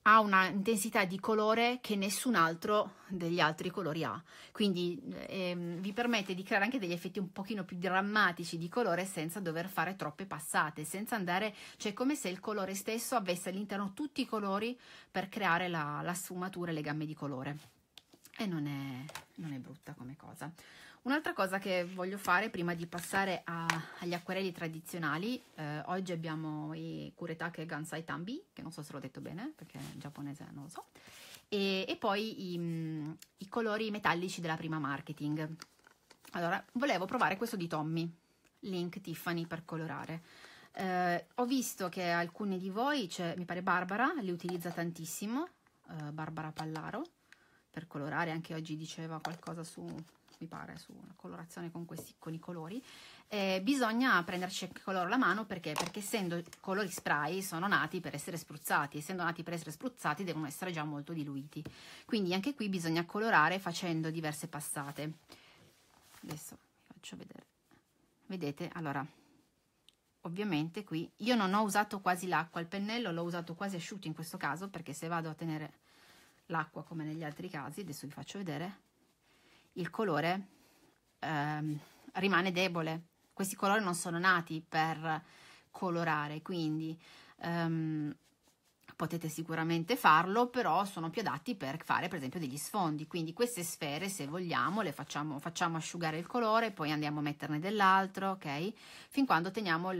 A: ha una intensità di colore che nessun altro degli altri colori ha, quindi ehm, vi permette di creare anche degli effetti un pochino più drammatici di colore senza dover fare troppe passate, senza andare, cioè come se il colore stesso avesse all'interno tutti i colori per creare la, la sfumatura e le gambe di colore. E non è, non è brutta come cosa. Un'altra cosa che voglio fare prima di passare a, agli acquarelli tradizionali, eh, oggi abbiamo i Kuretake Gansai Tambi, che non so se l'ho detto bene perché in giapponese non lo so, e, e poi i, mm, i, colori metallici della prima marketing. Allora, volevo provare questo di Tommy, Link Tiffany per colorare. Eh, ho visto che alcuni di voi, cioè, mi pare Barbara, li utilizza tantissimo, eh, Barbara Pallaro, per colorare, anche oggi diceva qualcosa su mi pare, su una colorazione con, questi, con i colori, eh, bisogna prenderci anche coloro la mano perché? perché essendo colori spray sono nati per essere spruzzati, essendo nati per essere spruzzati devono essere già molto diluiti, quindi anche qui bisogna colorare facendo diverse passate. Adesso vi faccio vedere, vedete, allora ovviamente qui io non ho usato quasi l'acqua al pennello l'ho usato quasi asciutto in questo caso perché se vado a tenere l'acqua come negli altri casi adesso vi faccio vedere il colore ehm, rimane debole. Questi colori non sono nati per colorare, quindi ehm, potete sicuramente farlo, però sono più adatti per fare per esempio degli sfondi, quindi queste sfere se vogliamo le facciamo, facciamo asciugare il colore, poi andiamo a metterne dell'altro, ok? Fin quando otteniamo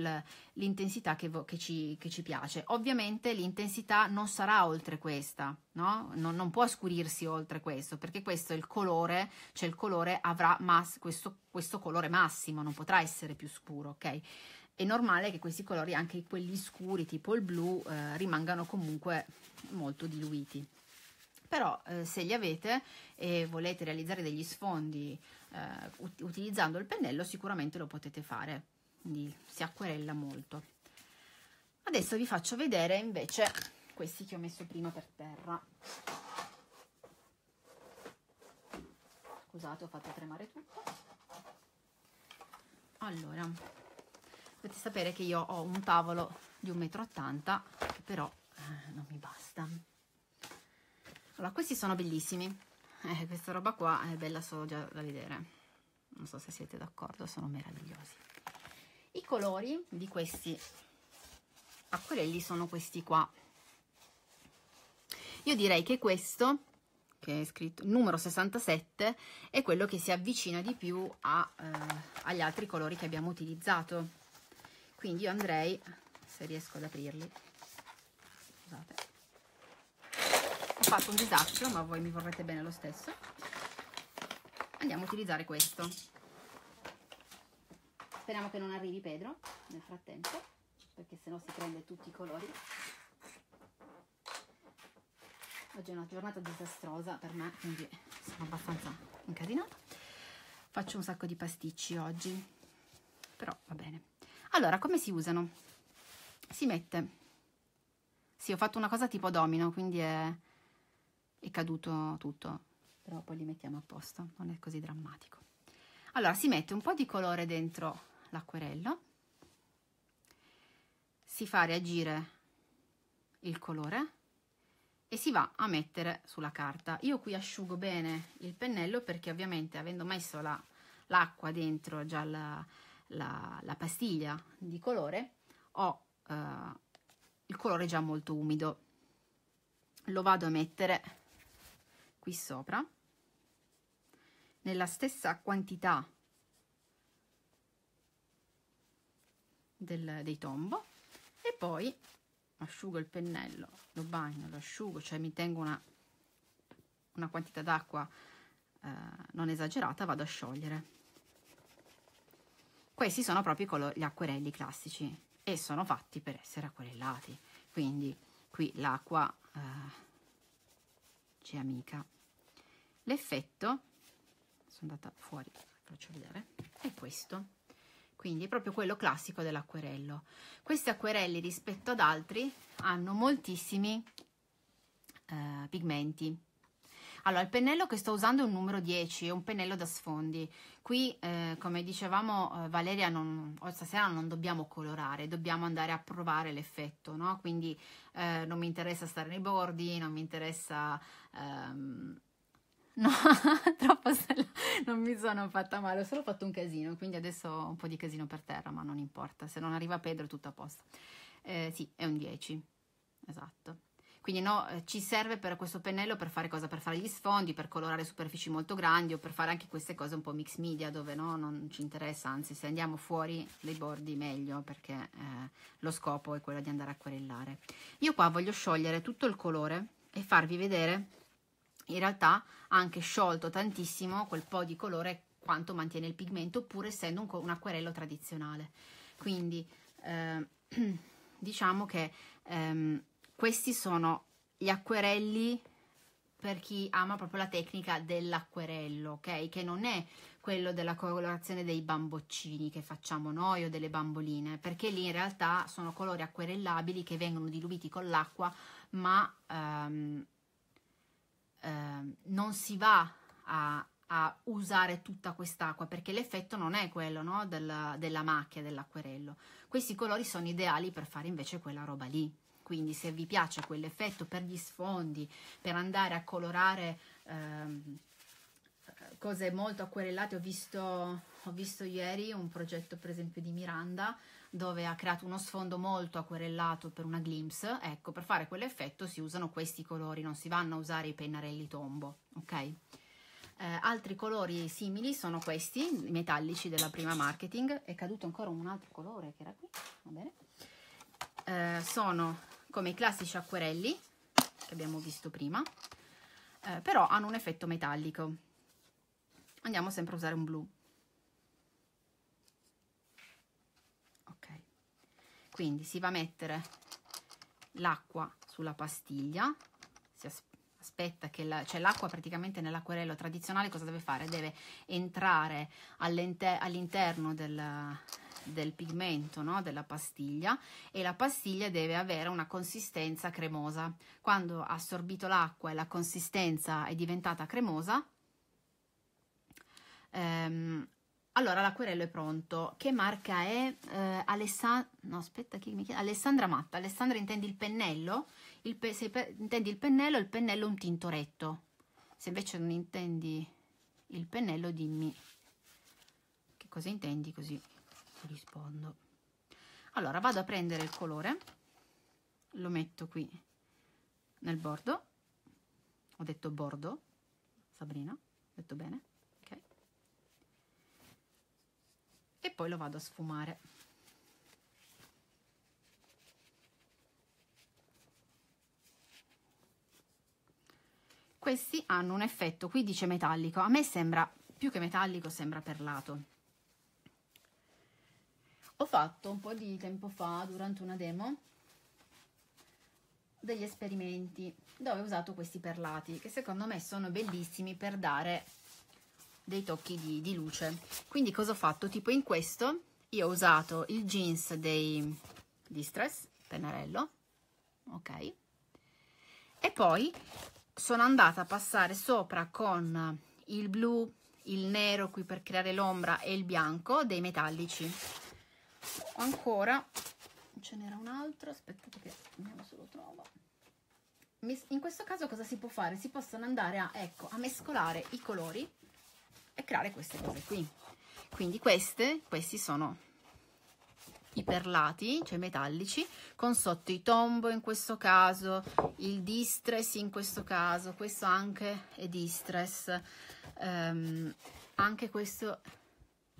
A: l'intensità che, che, ci, che, ci, piace. Ovviamente l'intensità non sarà oltre questa, no? Non, non, può scurirsi oltre questo, perché questo è il colore, cioè il colore avrà mass, questo, questo colore massimo, non potrà essere più scuro, ok? è normale che questi colori, anche quelli scuri tipo il blu, eh, rimangano comunque molto diluiti. Però eh, se li avete e volete realizzare degli sfondi eh, ut- utilizzando il pennello, sicuramente lo potete fare, quindi si acquerella molto. Adesso vi faccio vedere invece questi che ho messo prima per terra. Scusate, ho fatto tremare tutto. Allora, dovete sapere che io ho un tavolo di 1,80 m che però eh, non mi basta allora questi sono bellissimi eh, questa roba qua è bella solo già da vedere non so se siete d'accordo sono meravigliosi i colori di questi acquerelli sono questi qua io direi che questo che è scritto numero 67 è quello che si avvicina di più a, eh, agli altri colori che abbiamo utilizzato quindi io andrei se riesco ad aprirli scusate ho fatto un disastro ma voi mi vorrete bene lo stesso andiamo a utilizzare questo speriamo che non arrivi Pedro nel frattempo perché sennò si prende tutti i colori oggi è una giornata disastrosa per me quindi sono abbastanza incasinata faccio un sacco di pasticci oggi però va bene allora, come si usano? Si mette. Sì, ho fatto una cosa tipo domino, quindi è, è caduto tutto, però poi li mettiamo a posto, non è così drammatico. Allora, si mette un po' di colore dentro l'acquerello, si fa reagire il colore e si va a mettere sulla carta. Io qui asciugo bene il pennello perché ovviamente avendo messo l'acqua la, dentro già la, la, la pastiglia di colore ho eh, il colore già molto umido lo vado a mettere qui sopra nella stessa quantità del, dei tombo e poi asciugo il pennello lo bagno lo asciugo cioè mi tengo una, una quantità d'acqua eh, non esagerata vado a sciogliere questi sono proprio gli acquerelli classici e sono fatti per essere acquerellati. Quindi qui l'acqua eh, ci amica. L'effetto, sono andata fuori, faccio vedere, è questo. Quindi è proprio quello classico dell'acquerello. Questi acquerelli rispetto ad altri hanno moltissimi eh, pigmenti allora, il pennello che sto usando è un numero 10, è un pennello da sfondi. Qui, eh, come dicevamo, eh, Valeria, non, stasera non dobbiamo colorare, dobbiamo andare a provare l'effetto, no? Quindi eh, non mi interessa stare nei bordi, non mi interessa... Ehm, No, troppo stella. non mi sono fatta male, ho solo fatto un casino, quindi adesso ho un po' di casino per terra, ma non importa, se non arriva Pedro è tutto a posto. Eh, sì, è un 10, esatto. Quindi no, eh, ci serve per questo pennello per fare cosa? Per fare gli sfondi, per colorare superfici molto grandi o per fare anche queste cose un po' mix media dove no, non ci interessa, anzi se andiamo fuori dai bordi meglio perché eh, lo scopo è quello di andare a querellare. Io qua voglio sciogliere tutto il colore e farvi vedere in realtà anche sciolto tantissimo quel po' di colore quanto mantiene il pigmento pur essendo un, un acquerello tradizionale. Quindi eh, diciamo che ehm, questi sono gli acquerelli per chi ama proprio la tecnica dell'acquerello, ok? Che non è quello della colorazione dei bamboccini che facciamo noi o delle bamboline, perché lì in realtà sono colori acquerellabili che vengono diluiti con l'acqua, ma um, um, non si va a, a usare tutta quest'acqua perché l'effetto non è quello no? della, della macchia dell'acquerello. Questi colori sono ideali per fare invece quella roba lì quindi se vi piace quell'effetto per gli sfondi, per andare a colorare ehm, cose molto acquerellate, ho visto, ho visto ieri un progetto per esempio di Miranda dove ha creato uno sfondo molto acquerellato per una glimpse, ecco per fare quell'effetto si usano questi colori, non si vanno a usare i pennarelli tombo, ok? Eh, altri colori simili sono questi, metallici della prima marketing, è caduto ancora un altro colore che era qui, va bene? Eh, sono come i classici acquerelli che abbiamo visto prima, eh, però hanno un effetto metallico. Andiamo sempre a usare un blu. Ok, quindi si va a mettere l'acqua sulla pastiglia, si aspetta che l'acqua la, cioè praticamente nell'acquerello tradizionale cosa deve fare? Deve entrare all'interno all del, del pigmento no? della pastiglia e la pastiglia deve avere una consistenza cremosa. Quando ha assorbito l'acqua e la consistenza è diventata cremosa, ehm, allora l'acquerello è pronto. Che marca è? Eh, Alessand no, aspetta, Alessandra Matta. Alessandra intendi il pennello? Il pe se pe intendi il pennello, il pennello è un tintoretto. Se invece non intendi il pennello, dimmi che cosa intendi così ti rispondo allora vado a prendere il colore lo metto qui nel bordo ho detto bordo Sabrina ho detto bene ok e poi lo vado a sfumare questi hanno un effetto qui dice metallico a me sembra più che metallico sembra perlato ho fatto un po' di tempo fa, durante una demo, degli esperimenti dove ho usato questi perlati che secondo me sono bellissimi per dare dei tocchi di, di luce. Quindi cosa ho fatto? Tipo in questo io ho usato il jeans dei Distress, pennarello, ok? E poi sono andata a passare sopra con il blu, il nero qui per creare l'ombra e il bianco dei metallici ancora ce n'era un altro aspettate che vediamo se lo trovo in questo caso cosa si può fare? si possono andare a, ecco, a mescolare i colori e creare queste cose qui quindi queste, questi sono i perlati, cioè metallici, con sotto i tombo in questo caso, il distress in questo caso, questo anche è distress, um, anche questo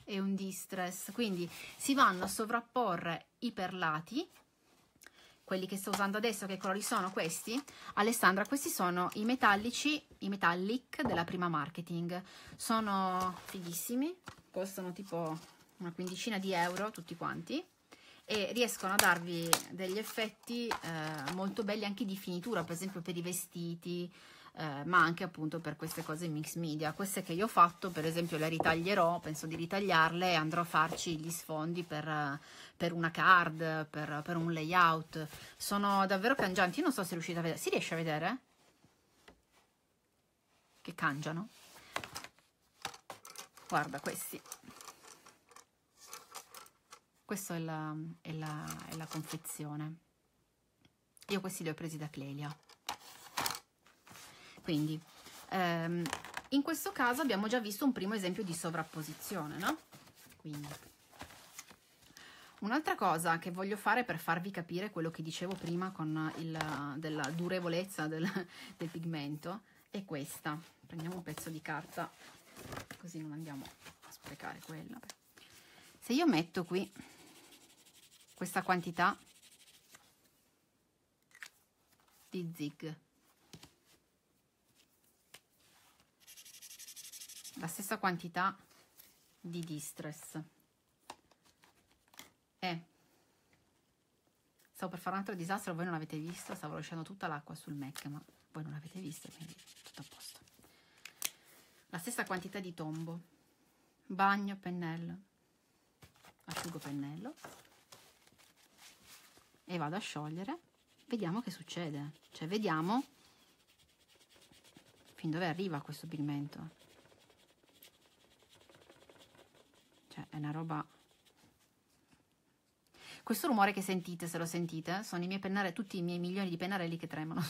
A: e un distress quindi si vanno a sovrapporre i perlati quelli che sto usando adesso che colori sono questi Alessandra questi sono i metallici i metallic della prima marketing sono fighissimi costano tipo una quindicina di euro tutti quanti e riescono a darvi degli effetti eh, molto belli anche di finitura per esempio per i vestiti eh, ma anche appunto per queste cose mix media. Queste che io ho fatto, per esempio, le ritaglierò, penso di ritagliarle e andrò a farci gli sfondi per, eh, per una card, per, per, un layout. Sono davvero cangianti, io non so se riuscite a vedere. Si riesce a vedere? Che cangiano? Guarda questi. Questa è la, è la, è la confezione. Io questi li ho presi da Clelia. Quindi ehm, in questo caso abbiamo già visto un primo esempio di sovrapposizione, no? Quindi. Un'altra cosa che voglio fare per farvi capire quello che dicevo prima con il, della durevolezza del, del pigmento è questa. Prendiamo un pezzo di carta così non andiamo a sprecare quella. Se io metto qui questa quantità di zig la stessa quantità di distress e stavo per fare un altro disastro voi non l'avete visto stavo lasciando tutta l'acqua sul Mac ma voi non l'avete visto quindi tutto a posto la stessa quantità di tombo bagno pennello asciugo pennello e vado a sciogliere vediamo che succede cioè vediamo fin dove arriva questo pigmento Cioè, è una roba... Questo rumore che sentite, se lo sentite, sono i miei pennarelli, tutti i miei milioni di pennarelli che tremano.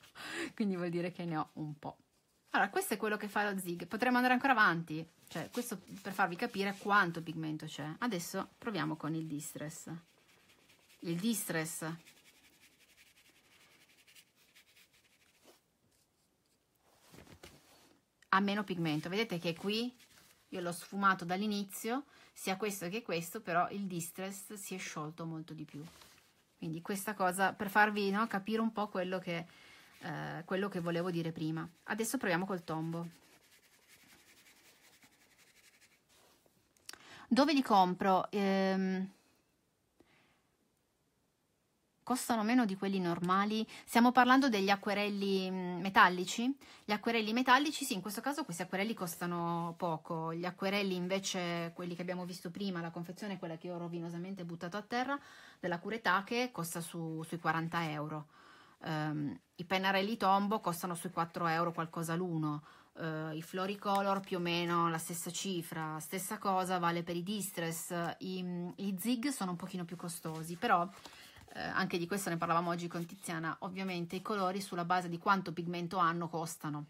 A: Quindi vuol dire che ne ho un po'. Allora, questo è quello che fa lo zig. Potremmo andare ancora avanti. Cioè, questo per farvi capire quanto pigmento c'è. Adesso proviamo con il distress. Il distress ha meno pigmento. Vedete che qui io l'ho sfumato dall'inizio, sia questo che questo, però il distress si è sciolto molto di più. Quindi questa cosa per farvi no, capire un po' quello che, eh, quello che volevo dire prima. Adesso proviamo col tombo. Dove li compro? Ehm, costano meno di quelli normali. Stiamo parlando degli acquerelli mm, metallici. Gli acquerelli metallici, sì, in questo caso questi acquerelli costano poco. Gli acquerelli invece, quelli che abbiamo visto prima, la confezione, quella che ho rovinosamente buttato a terra, della Curetache, costa su, sui 40 euro. Um, I pennarelli tombo costano sui 4 euro qualcosa l'uno. Uh, I floricolor più o meno la stessa cifra, stessa cosa vale per i distress, I, mm, i zig sono un pochino più costosi, però eh, anche di questo ne parlavamo oggi con Tiziana, ovviamente i colori sulla base di quanto pigmento hanno costano,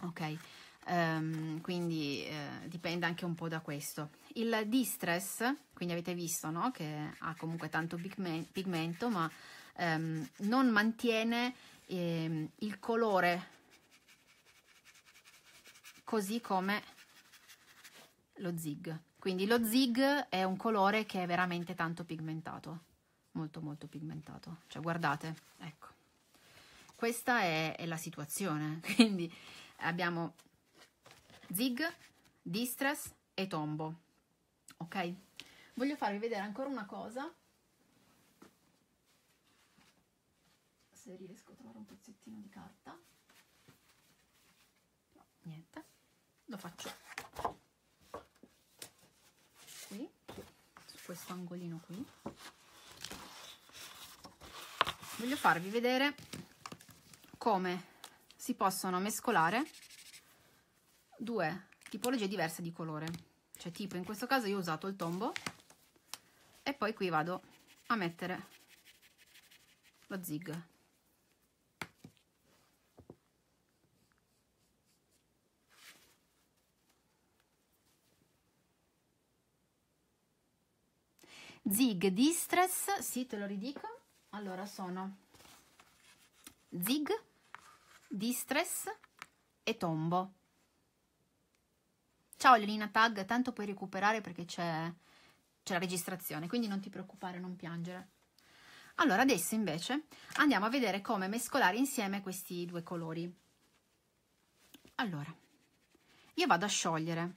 A: ok? Um, quindi eh, dipende anche un po' da questo. Il distress, quindi avete visto no? che ha comunque tanto pigmento, ma um, non mantiene eh, il colore così come lo zig. Quindi lo zig è un colore che è veramente tanto pigmentato molto molto pigmentato cioè guardate ecco questa è, è la situazione quindi abbiamo zig distress e tombo ok voglio farvi vedere ancora una cosa se riesco a trovare un pezzettino di carta no, niente lo faccio qui su questo angolino qui voglio farvi vedere come si possono mescolare due tipologie diverse di colore cioè tipo in questo caso io ho usato il tombo e poi qui vado a mettere lo zig Zig Distress, sì te lo ridico allora sono zig distress e tombo ciao Elena Tag tanto puoi recuperare perché c'è la registrazione quindi non ti preoccupare non piangere allora adesso invece andiamo a vedere come mescolare insieme questi due colori allora io vado a sciogliere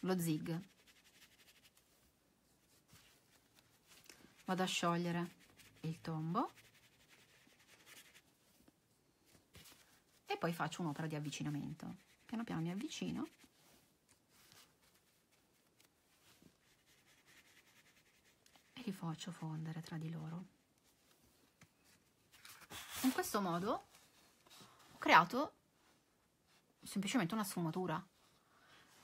A: lo zig vado a sciogliere il tombo e poi faccio un'opera di avvicinamento piano piano mi avvicino e li faccio fondere tra di loro in questo modo ho creato semplicemente una sfumatura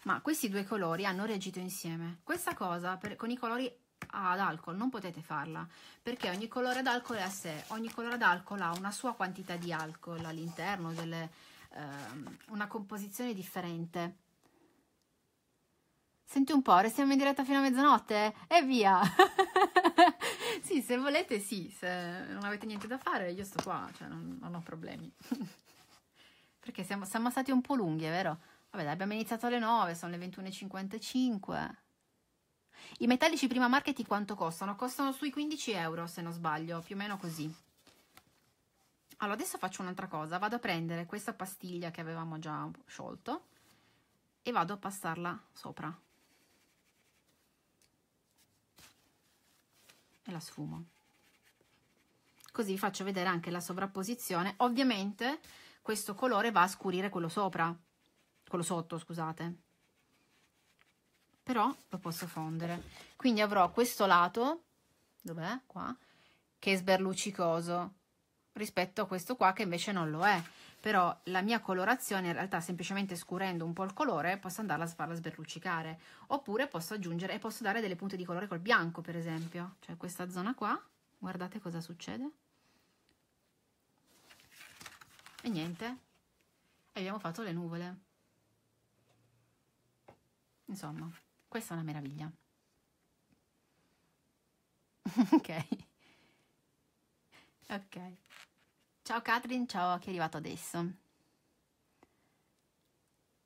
A: ma questi due colori hanno reagito insieme questa cosa per, con i colori ad alcol non potete farla perché ogni colore ad alcol è a sé, ogni colore ad alcol ha una sua quantità di alcol all'interno, delle, ehm, una composizione differente. Senti un po', restiamo in diretta fino a mezzanotte e via! sì, se volete sì, se non avete niente da fare io sto qua, cioè non, non ho problemi. perché siamo, siamo stati un po' lunghi, è vero? Vabbè, abbiamo iniziato alle 9, sono le 21.55. I metallici prima marketing quanto costano? Costano sui 15 euro se non sbaglio, più o meno così. Allora adesso faccio un'altra cosa, vado a prendere questa pastiglia che avevamo già sciolto e vado a passarla sopra. E la sfumo. Così vi faccio vedere anche la sovrapposizione. Ovviamente questo colore va a scurire quello sopra, quello sotto, scusate però lo posso fondere. Quindi avrò questo lato, dov'è? Qua, che è sberluccicoso rispetto a questo qua che invece non lo è. Però la mia colorazione, in realtà, semplicemente scurendo un po' il colore, posso andarla a farla sberluccicare. Oppure posso aggiungere e posso dare delle punte di colore col bianco, per esempio. Cioè questa zona qua, guardate cosa succede. E niente. E abbiamo fatto le nuvole. Insomma. Questa è una meraviglia. ok. Ok. Ciao Katrin, ciao a chi è arrivato adesso.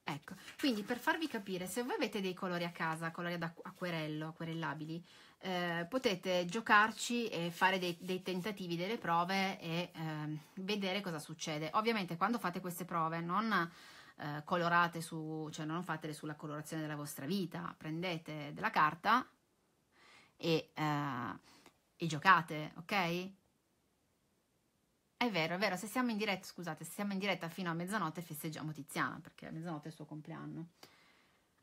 A: Ecco, quindi per farvi capire, se voi avete dei colori a casa, colori ad acquerello, acquerellabili, eh, potete giocarci e fare dei, dei tentativi, delle prove e eh, vedere cosa succede. Ovviamente quando fate queste prove non eh, colorate su, cioè non fatele sulla colorazione della vostra vita, prendete della carta e, eh, e giocate, ok? È vero, è vero, se siamo in diretta, scusate, se siamo in diretta fino a mezzanotte festeggiamo Tiziana, perché a mezzanotte è il suo compleanno.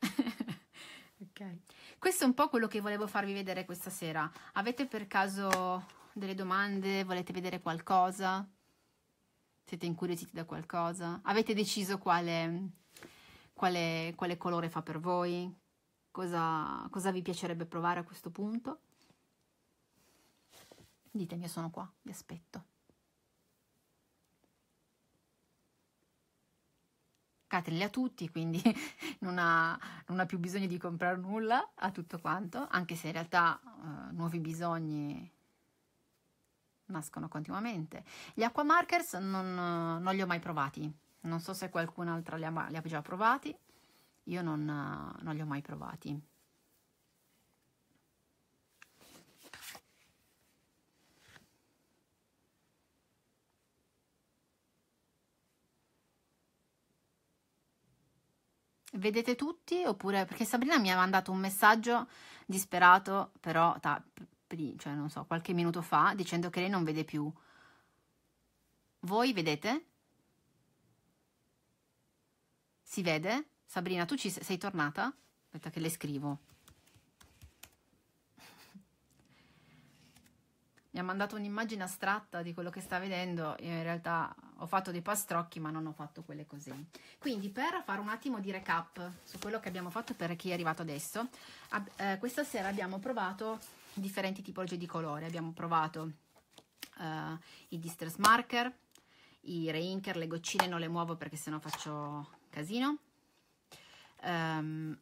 A: ok. Questo è un po' quello che volevo farvi vedere questa sera. Avete per caso delle domande? Volete vedere qualcosa? Siete incuriositi da qualcosa? Avete deciso quale, quale, quale colore fa per voi? Cosa, cosa vi piacerebbe provare a questo punto? Ditemi, sono qua, vi aspetto. Catherine li ha tutti, quindi non ha, non ha, più bisogno di comprare nulla, a tutto quanto, anche se in realtà eh, nuovi bisogni nascono continuamente. Gli acquamarkers non, non li ho mai provati, non so se qualcun'altra li, li ha, già provati, io non, non li ho mai provati. Vedete tutti oppure perché Sabrina mi ha mandato un messaggio disperato, però ta, cioè non so, qualche minuto fa, dicendo che lei non vede più. Voi vedete? Si vede? Sabrina, tu ci sei, sei tornata? Aspetta che le scrivo. Mi ha mandato un'immagine astratta di quello che sta vedendo. Io in realtà ho fatto dei pastrocchi, ma non ho fatto quelle così. Quindi, per fare un attimo di recap su quello che abbiamo fatto per chi è arrivato adesso, eh, questa sera abbiamo provato differenti tipologie di colore. Abbiamo provato uh, i distress marker, i reinker, le goccine non le muovo perché sennò faccio casino. Um,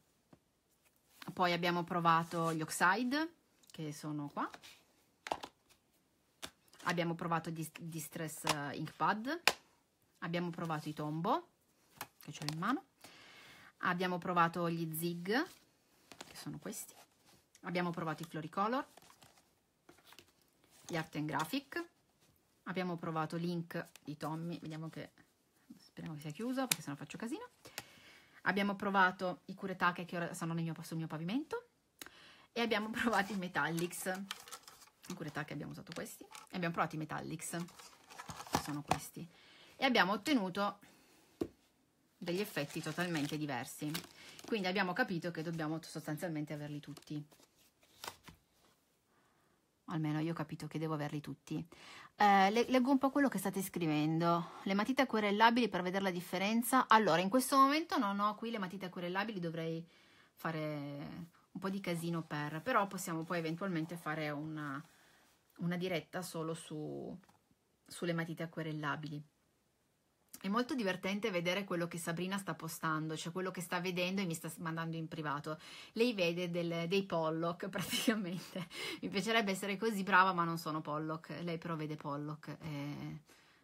A: poi abbiamo provato gli oxide, che sono qua. Abbiamo provato di Distress eh, Ink Pad. Abbiamo provato i Tombo, che ho in mano. Abbiamo provato gli Zig, che sono questi abbiamo provato i floricolor, gli art and graphic, abbiamo provato link di Tommy, vediamo che, speriamo che sia chiuso perché sennò faccio casino, abbiamo provato i Cure curetake che ora sono mio, sul mio pavimento e abbiamo provato i metallics, i curetake abbiamo usato questi, e abbiamo provato i metallics, che sono questi, e abbiamo ottenuto degli effetti totalmente diversi. Quindi abbiamo capito che dobbiamo sostanzialmente averli tutti almeno io ho capito che devo averli tutti. Eh, leggo un po' quello che state scrivendo. Le matite acquerellabili per vedere la differenza. Allora, in questo momento non ho qui le matite acquerellabili, dovrei fare un po' di casino per, però possiamo poi eventualmente fare una, una diretta solo su, sulle matite acquerellabili. È molto divertente vedere quello che Sabrina sta postando, cioè quello che sta vedendo e mi sta mandando in privato. Lei vede del, dei Pollock praticamente. Mi piacerebbe essere così brava, ma non sono Pollock. Lei però vede Pollock. E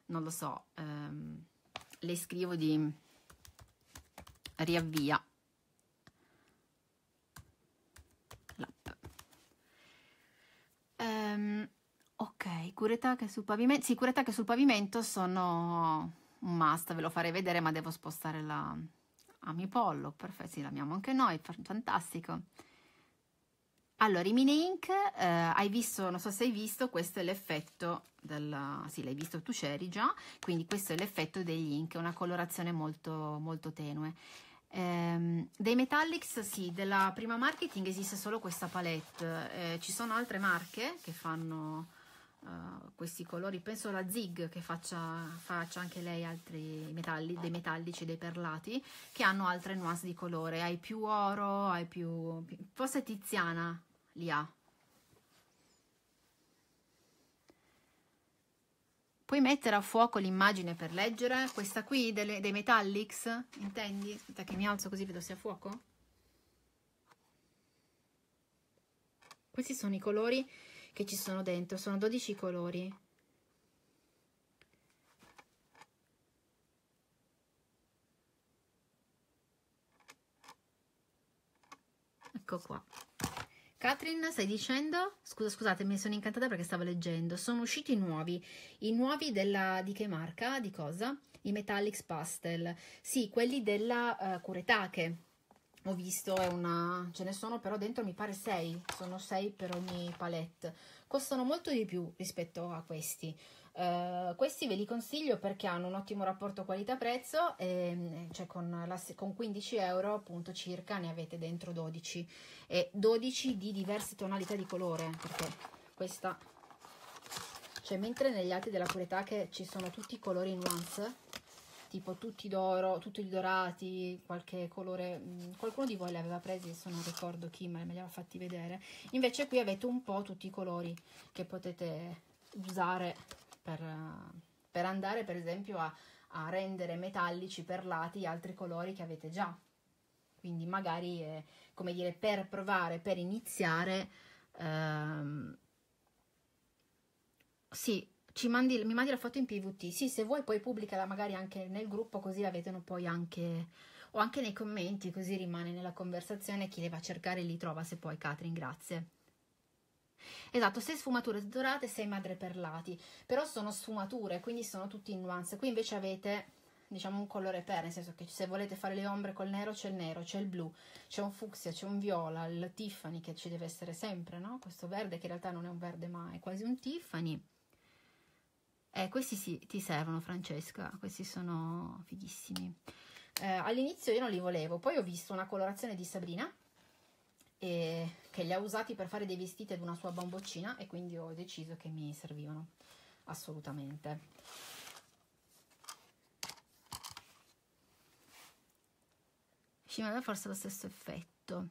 A: non lo so. Ehm, le scrivo di riavvia l'app. Ehm, ok, cure che sul pavimento. Sì, cureta che sul pavimento sono un must, ve lo farei vedere, ma devo spostare la Amipollo, perfetto, sì, l'amiamo anche noi, fantastico. Allora, i mini ink, eh, hai visto, non so se hai visto, questo è l'effetto del, sì, l'hai visto tu c'eri già, quindi questo è l'effetto degli ink, una colorazione molto, molto tenue. Eh, dei Metallics, sì, della prima marketing esiste solo questa palette, eh, ci sono altre marche che fanno uh, questi colori, penso la Zig che faccia, faccia anche lei altri metalli, dei metallici, dei perlati, che hanno altre nuance di colore, hai più oro, hai più... forse Tiziana li ha. Puoi mettere a fuoco l'immagine per leggere? Questa qui delle, dei Metallics, intendi? Aspetta che mi alzo così vedo se è a fuoco. Questi sono i colori che ci sono dentro, sono 12 colori. Ecco qua. Katrin, stai dicendo? Scusa, scusate, mi sono incantata perché stavo leggendo. Sono usciti nuovi, i nuovi della, di che marca? Di cosa? I Metallics Pastel. Sì, quelli della uh, eh, Kuretache ho visto è una ce ne sono però dentro mi pare 6 sono 6 per ogni palette costano molto di più rispetto a questi uh, questi ve li consiglio perché hanno un ottimo rapporto qualità prezzo e ehm, cioè con, la, con 15 euro appunto circa ne avete dentro 12 e 12 di diverse tonalità di colore perché questa cioè mentre negli altri della puretà che ci sono tutti i colori in once tipo tutti d'oro, tutti dorati, qualche colore, mm, qualcuno di voi li aveva presi, se non ricordo chi, ma me li aveva fatti vedere. Invece qui avete un po' tutti i colori che potete usare per, eh, per andare per esempio a, a, rendere metallici perlati altri colori che avete già. Quindi magari, eh, come dire, per provare, per iniziare, ehm, sì, mandi, mi mandi la foto in PVT. Sì, se vuoi poi pubblicala magari anche nel gruppo così la vedono poi anche o anche nei commenti così rimane nella conversazione chi le va a cercare li trova se poi, Katrin, grazie. Esatto, 6 sfumature dorate, 6 perlati. però sono sfumature, quindi sono tutti in nuance. Qui invece avete diciamo un colore per, nel senso che se volete fare le ombre col nero c'è il nero, c'è il blu, c'è un fucsia, c'è un viola, il Tiffany che ci deve essere sempre, no? Questo verde che in realtà non è un verde ma è quasi un Tiffany eh, questi sì, ti servono Francesca, questi sono fighissimi. Eh, All'inizio io non li volevo, poi ho visto una colorazione di Sabrina eh, che li ha usati per fare dei vestiti ad una sua bamboccina e quindi ho deciso che mi servivano assolutamente. Scimmerare forse lo stesso effetto.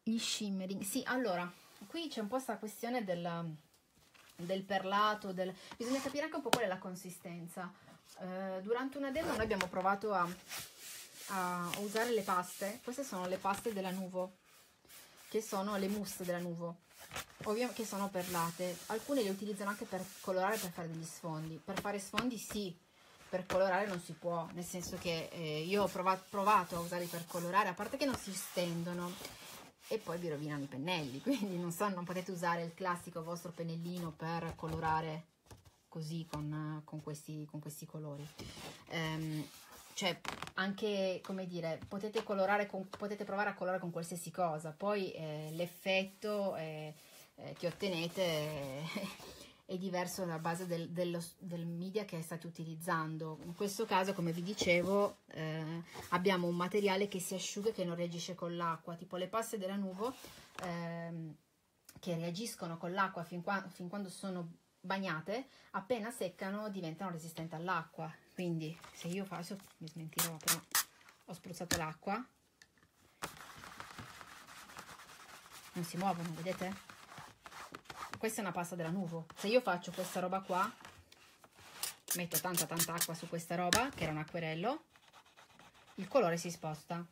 A: Gli shimmering, sì, allora, qui c'è un po' questa questione della del perlato, del... bisogna capire anche un po' qual è la consistenza. Eh, durante una demo noi abbiamo provato a, a, usare le paste, queste sono le paste della Nuvo, che sono le mousse della Nuvo, ovviamente che sono perlate. Alcune le utilizzano anche per colorare, per fare degli sfondi. Per fare sfondi sì, per colorare non si può, nel senso che eh, io ho provato, provato a usarli per colorare, a parte che non si stendono e poi vi rovinano i pennelli, quindi non so, non potete usare il classico vostro pennellino per colorare così con, con, questi, con questi, colori. Um, cioè anche come dire potete, con, potete provare a colorare con qualsiasi cosa poi eh, l'effetto eh, eh, che ottenete è diverso dalla base del, dello, del, media che state utilizzando. In questo caso, come vi dicevo, eh, abbiamo un materiale che si asciuga e che non reagisce con l'acqua, tipo le paste della Nuvo eh, che reagiscono con l'acqua fin, qua, fin quando sono bagnate, appena seccano diventano resistenti all'acqua. Quindi se io faccio, mi smentirò, però ho spruzzato l'acqua, non si muovono, vedete? questa è una pasta della Nuvo. Se io faccio questa roba qua, metto tanta tanta acqua su questa roba, che era un acquerello, il colore si sposta.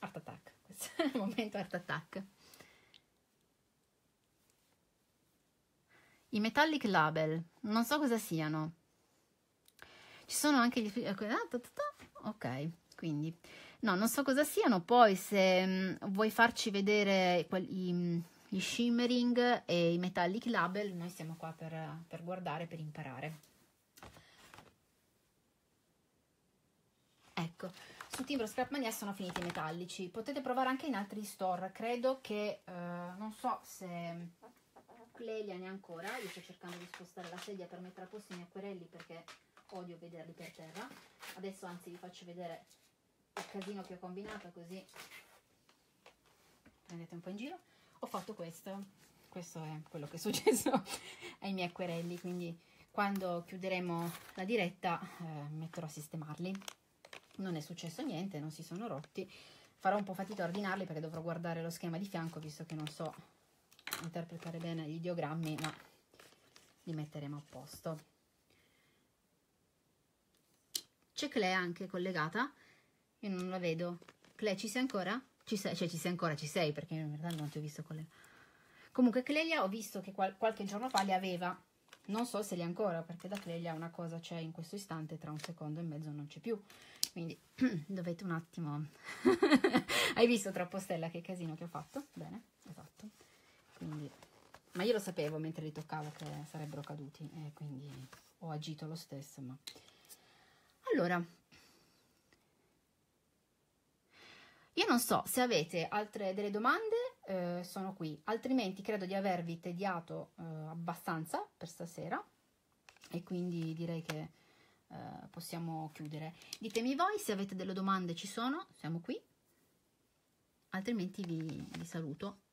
A: Art attack, questo è il momento art attack. I metallic label, non so cosa siano. Ci sono anche gli... Ecco, ah, ok, quindi... No, non so cosa siano, poi se mm, vuoi farci vedere i, mm, gli shimmering e i metallic label, noi siamo qua per, per guardare, per imparare. Ecco, su Timbro Scrap Mania sono finiti i metallici, potete provare anche in altri store, credo che, eh, non so se Clelia ne ha ancora, io sto cercando di spostare la sedia per mettere a posto i miei acquerelli perché odio vederli per terra, adesso anzi vi faccio vedere il casino che ho combinato così prendete un po' in giro ho fatto questo. Questo è quello che è successo ai miei acquerelli, quindi quando chiuderemo la diretta eh, metterò a sistemarli. Non è successo niente, non si sono rotti. Farò un po' fatica a ordinarli perché dovrò guardare lo schema di fianco, visto che non so interpretare bene gli ideogrammi, ma li metteremo a posto. C'è Clea anche collegata, io non la vedo. Clea ci sei ancora? Ci sei, cioè ci sei ancora, ci sei, perché in realtà non ti ho visto con le... Comunque Clelia ho visto che qual qualche giorno fa li aveva, non so se li ha ancora, perché da Clelia una cosa c'è in questo istante, tra un secondo e mezzo non c'è più. Quindi dovete un attimo... Hai visto troppo stella che casino che ho fatto? Bene, ho fatto. Quindi... Ma io lo sapevo mentre li toccavo che sarebbero caduti, e quindi ho agito lo stesso, ma... Allora, Io non so se avete altre delle domande, eh, sono qui, altrimenti credo di avervi tediato eh, abbastanza per stasera e quindi direi che eh, possiamo chiudere. Ditemi voi se avete delle domande, ci sono, siamo qui, altrimenti vi, vi saluto.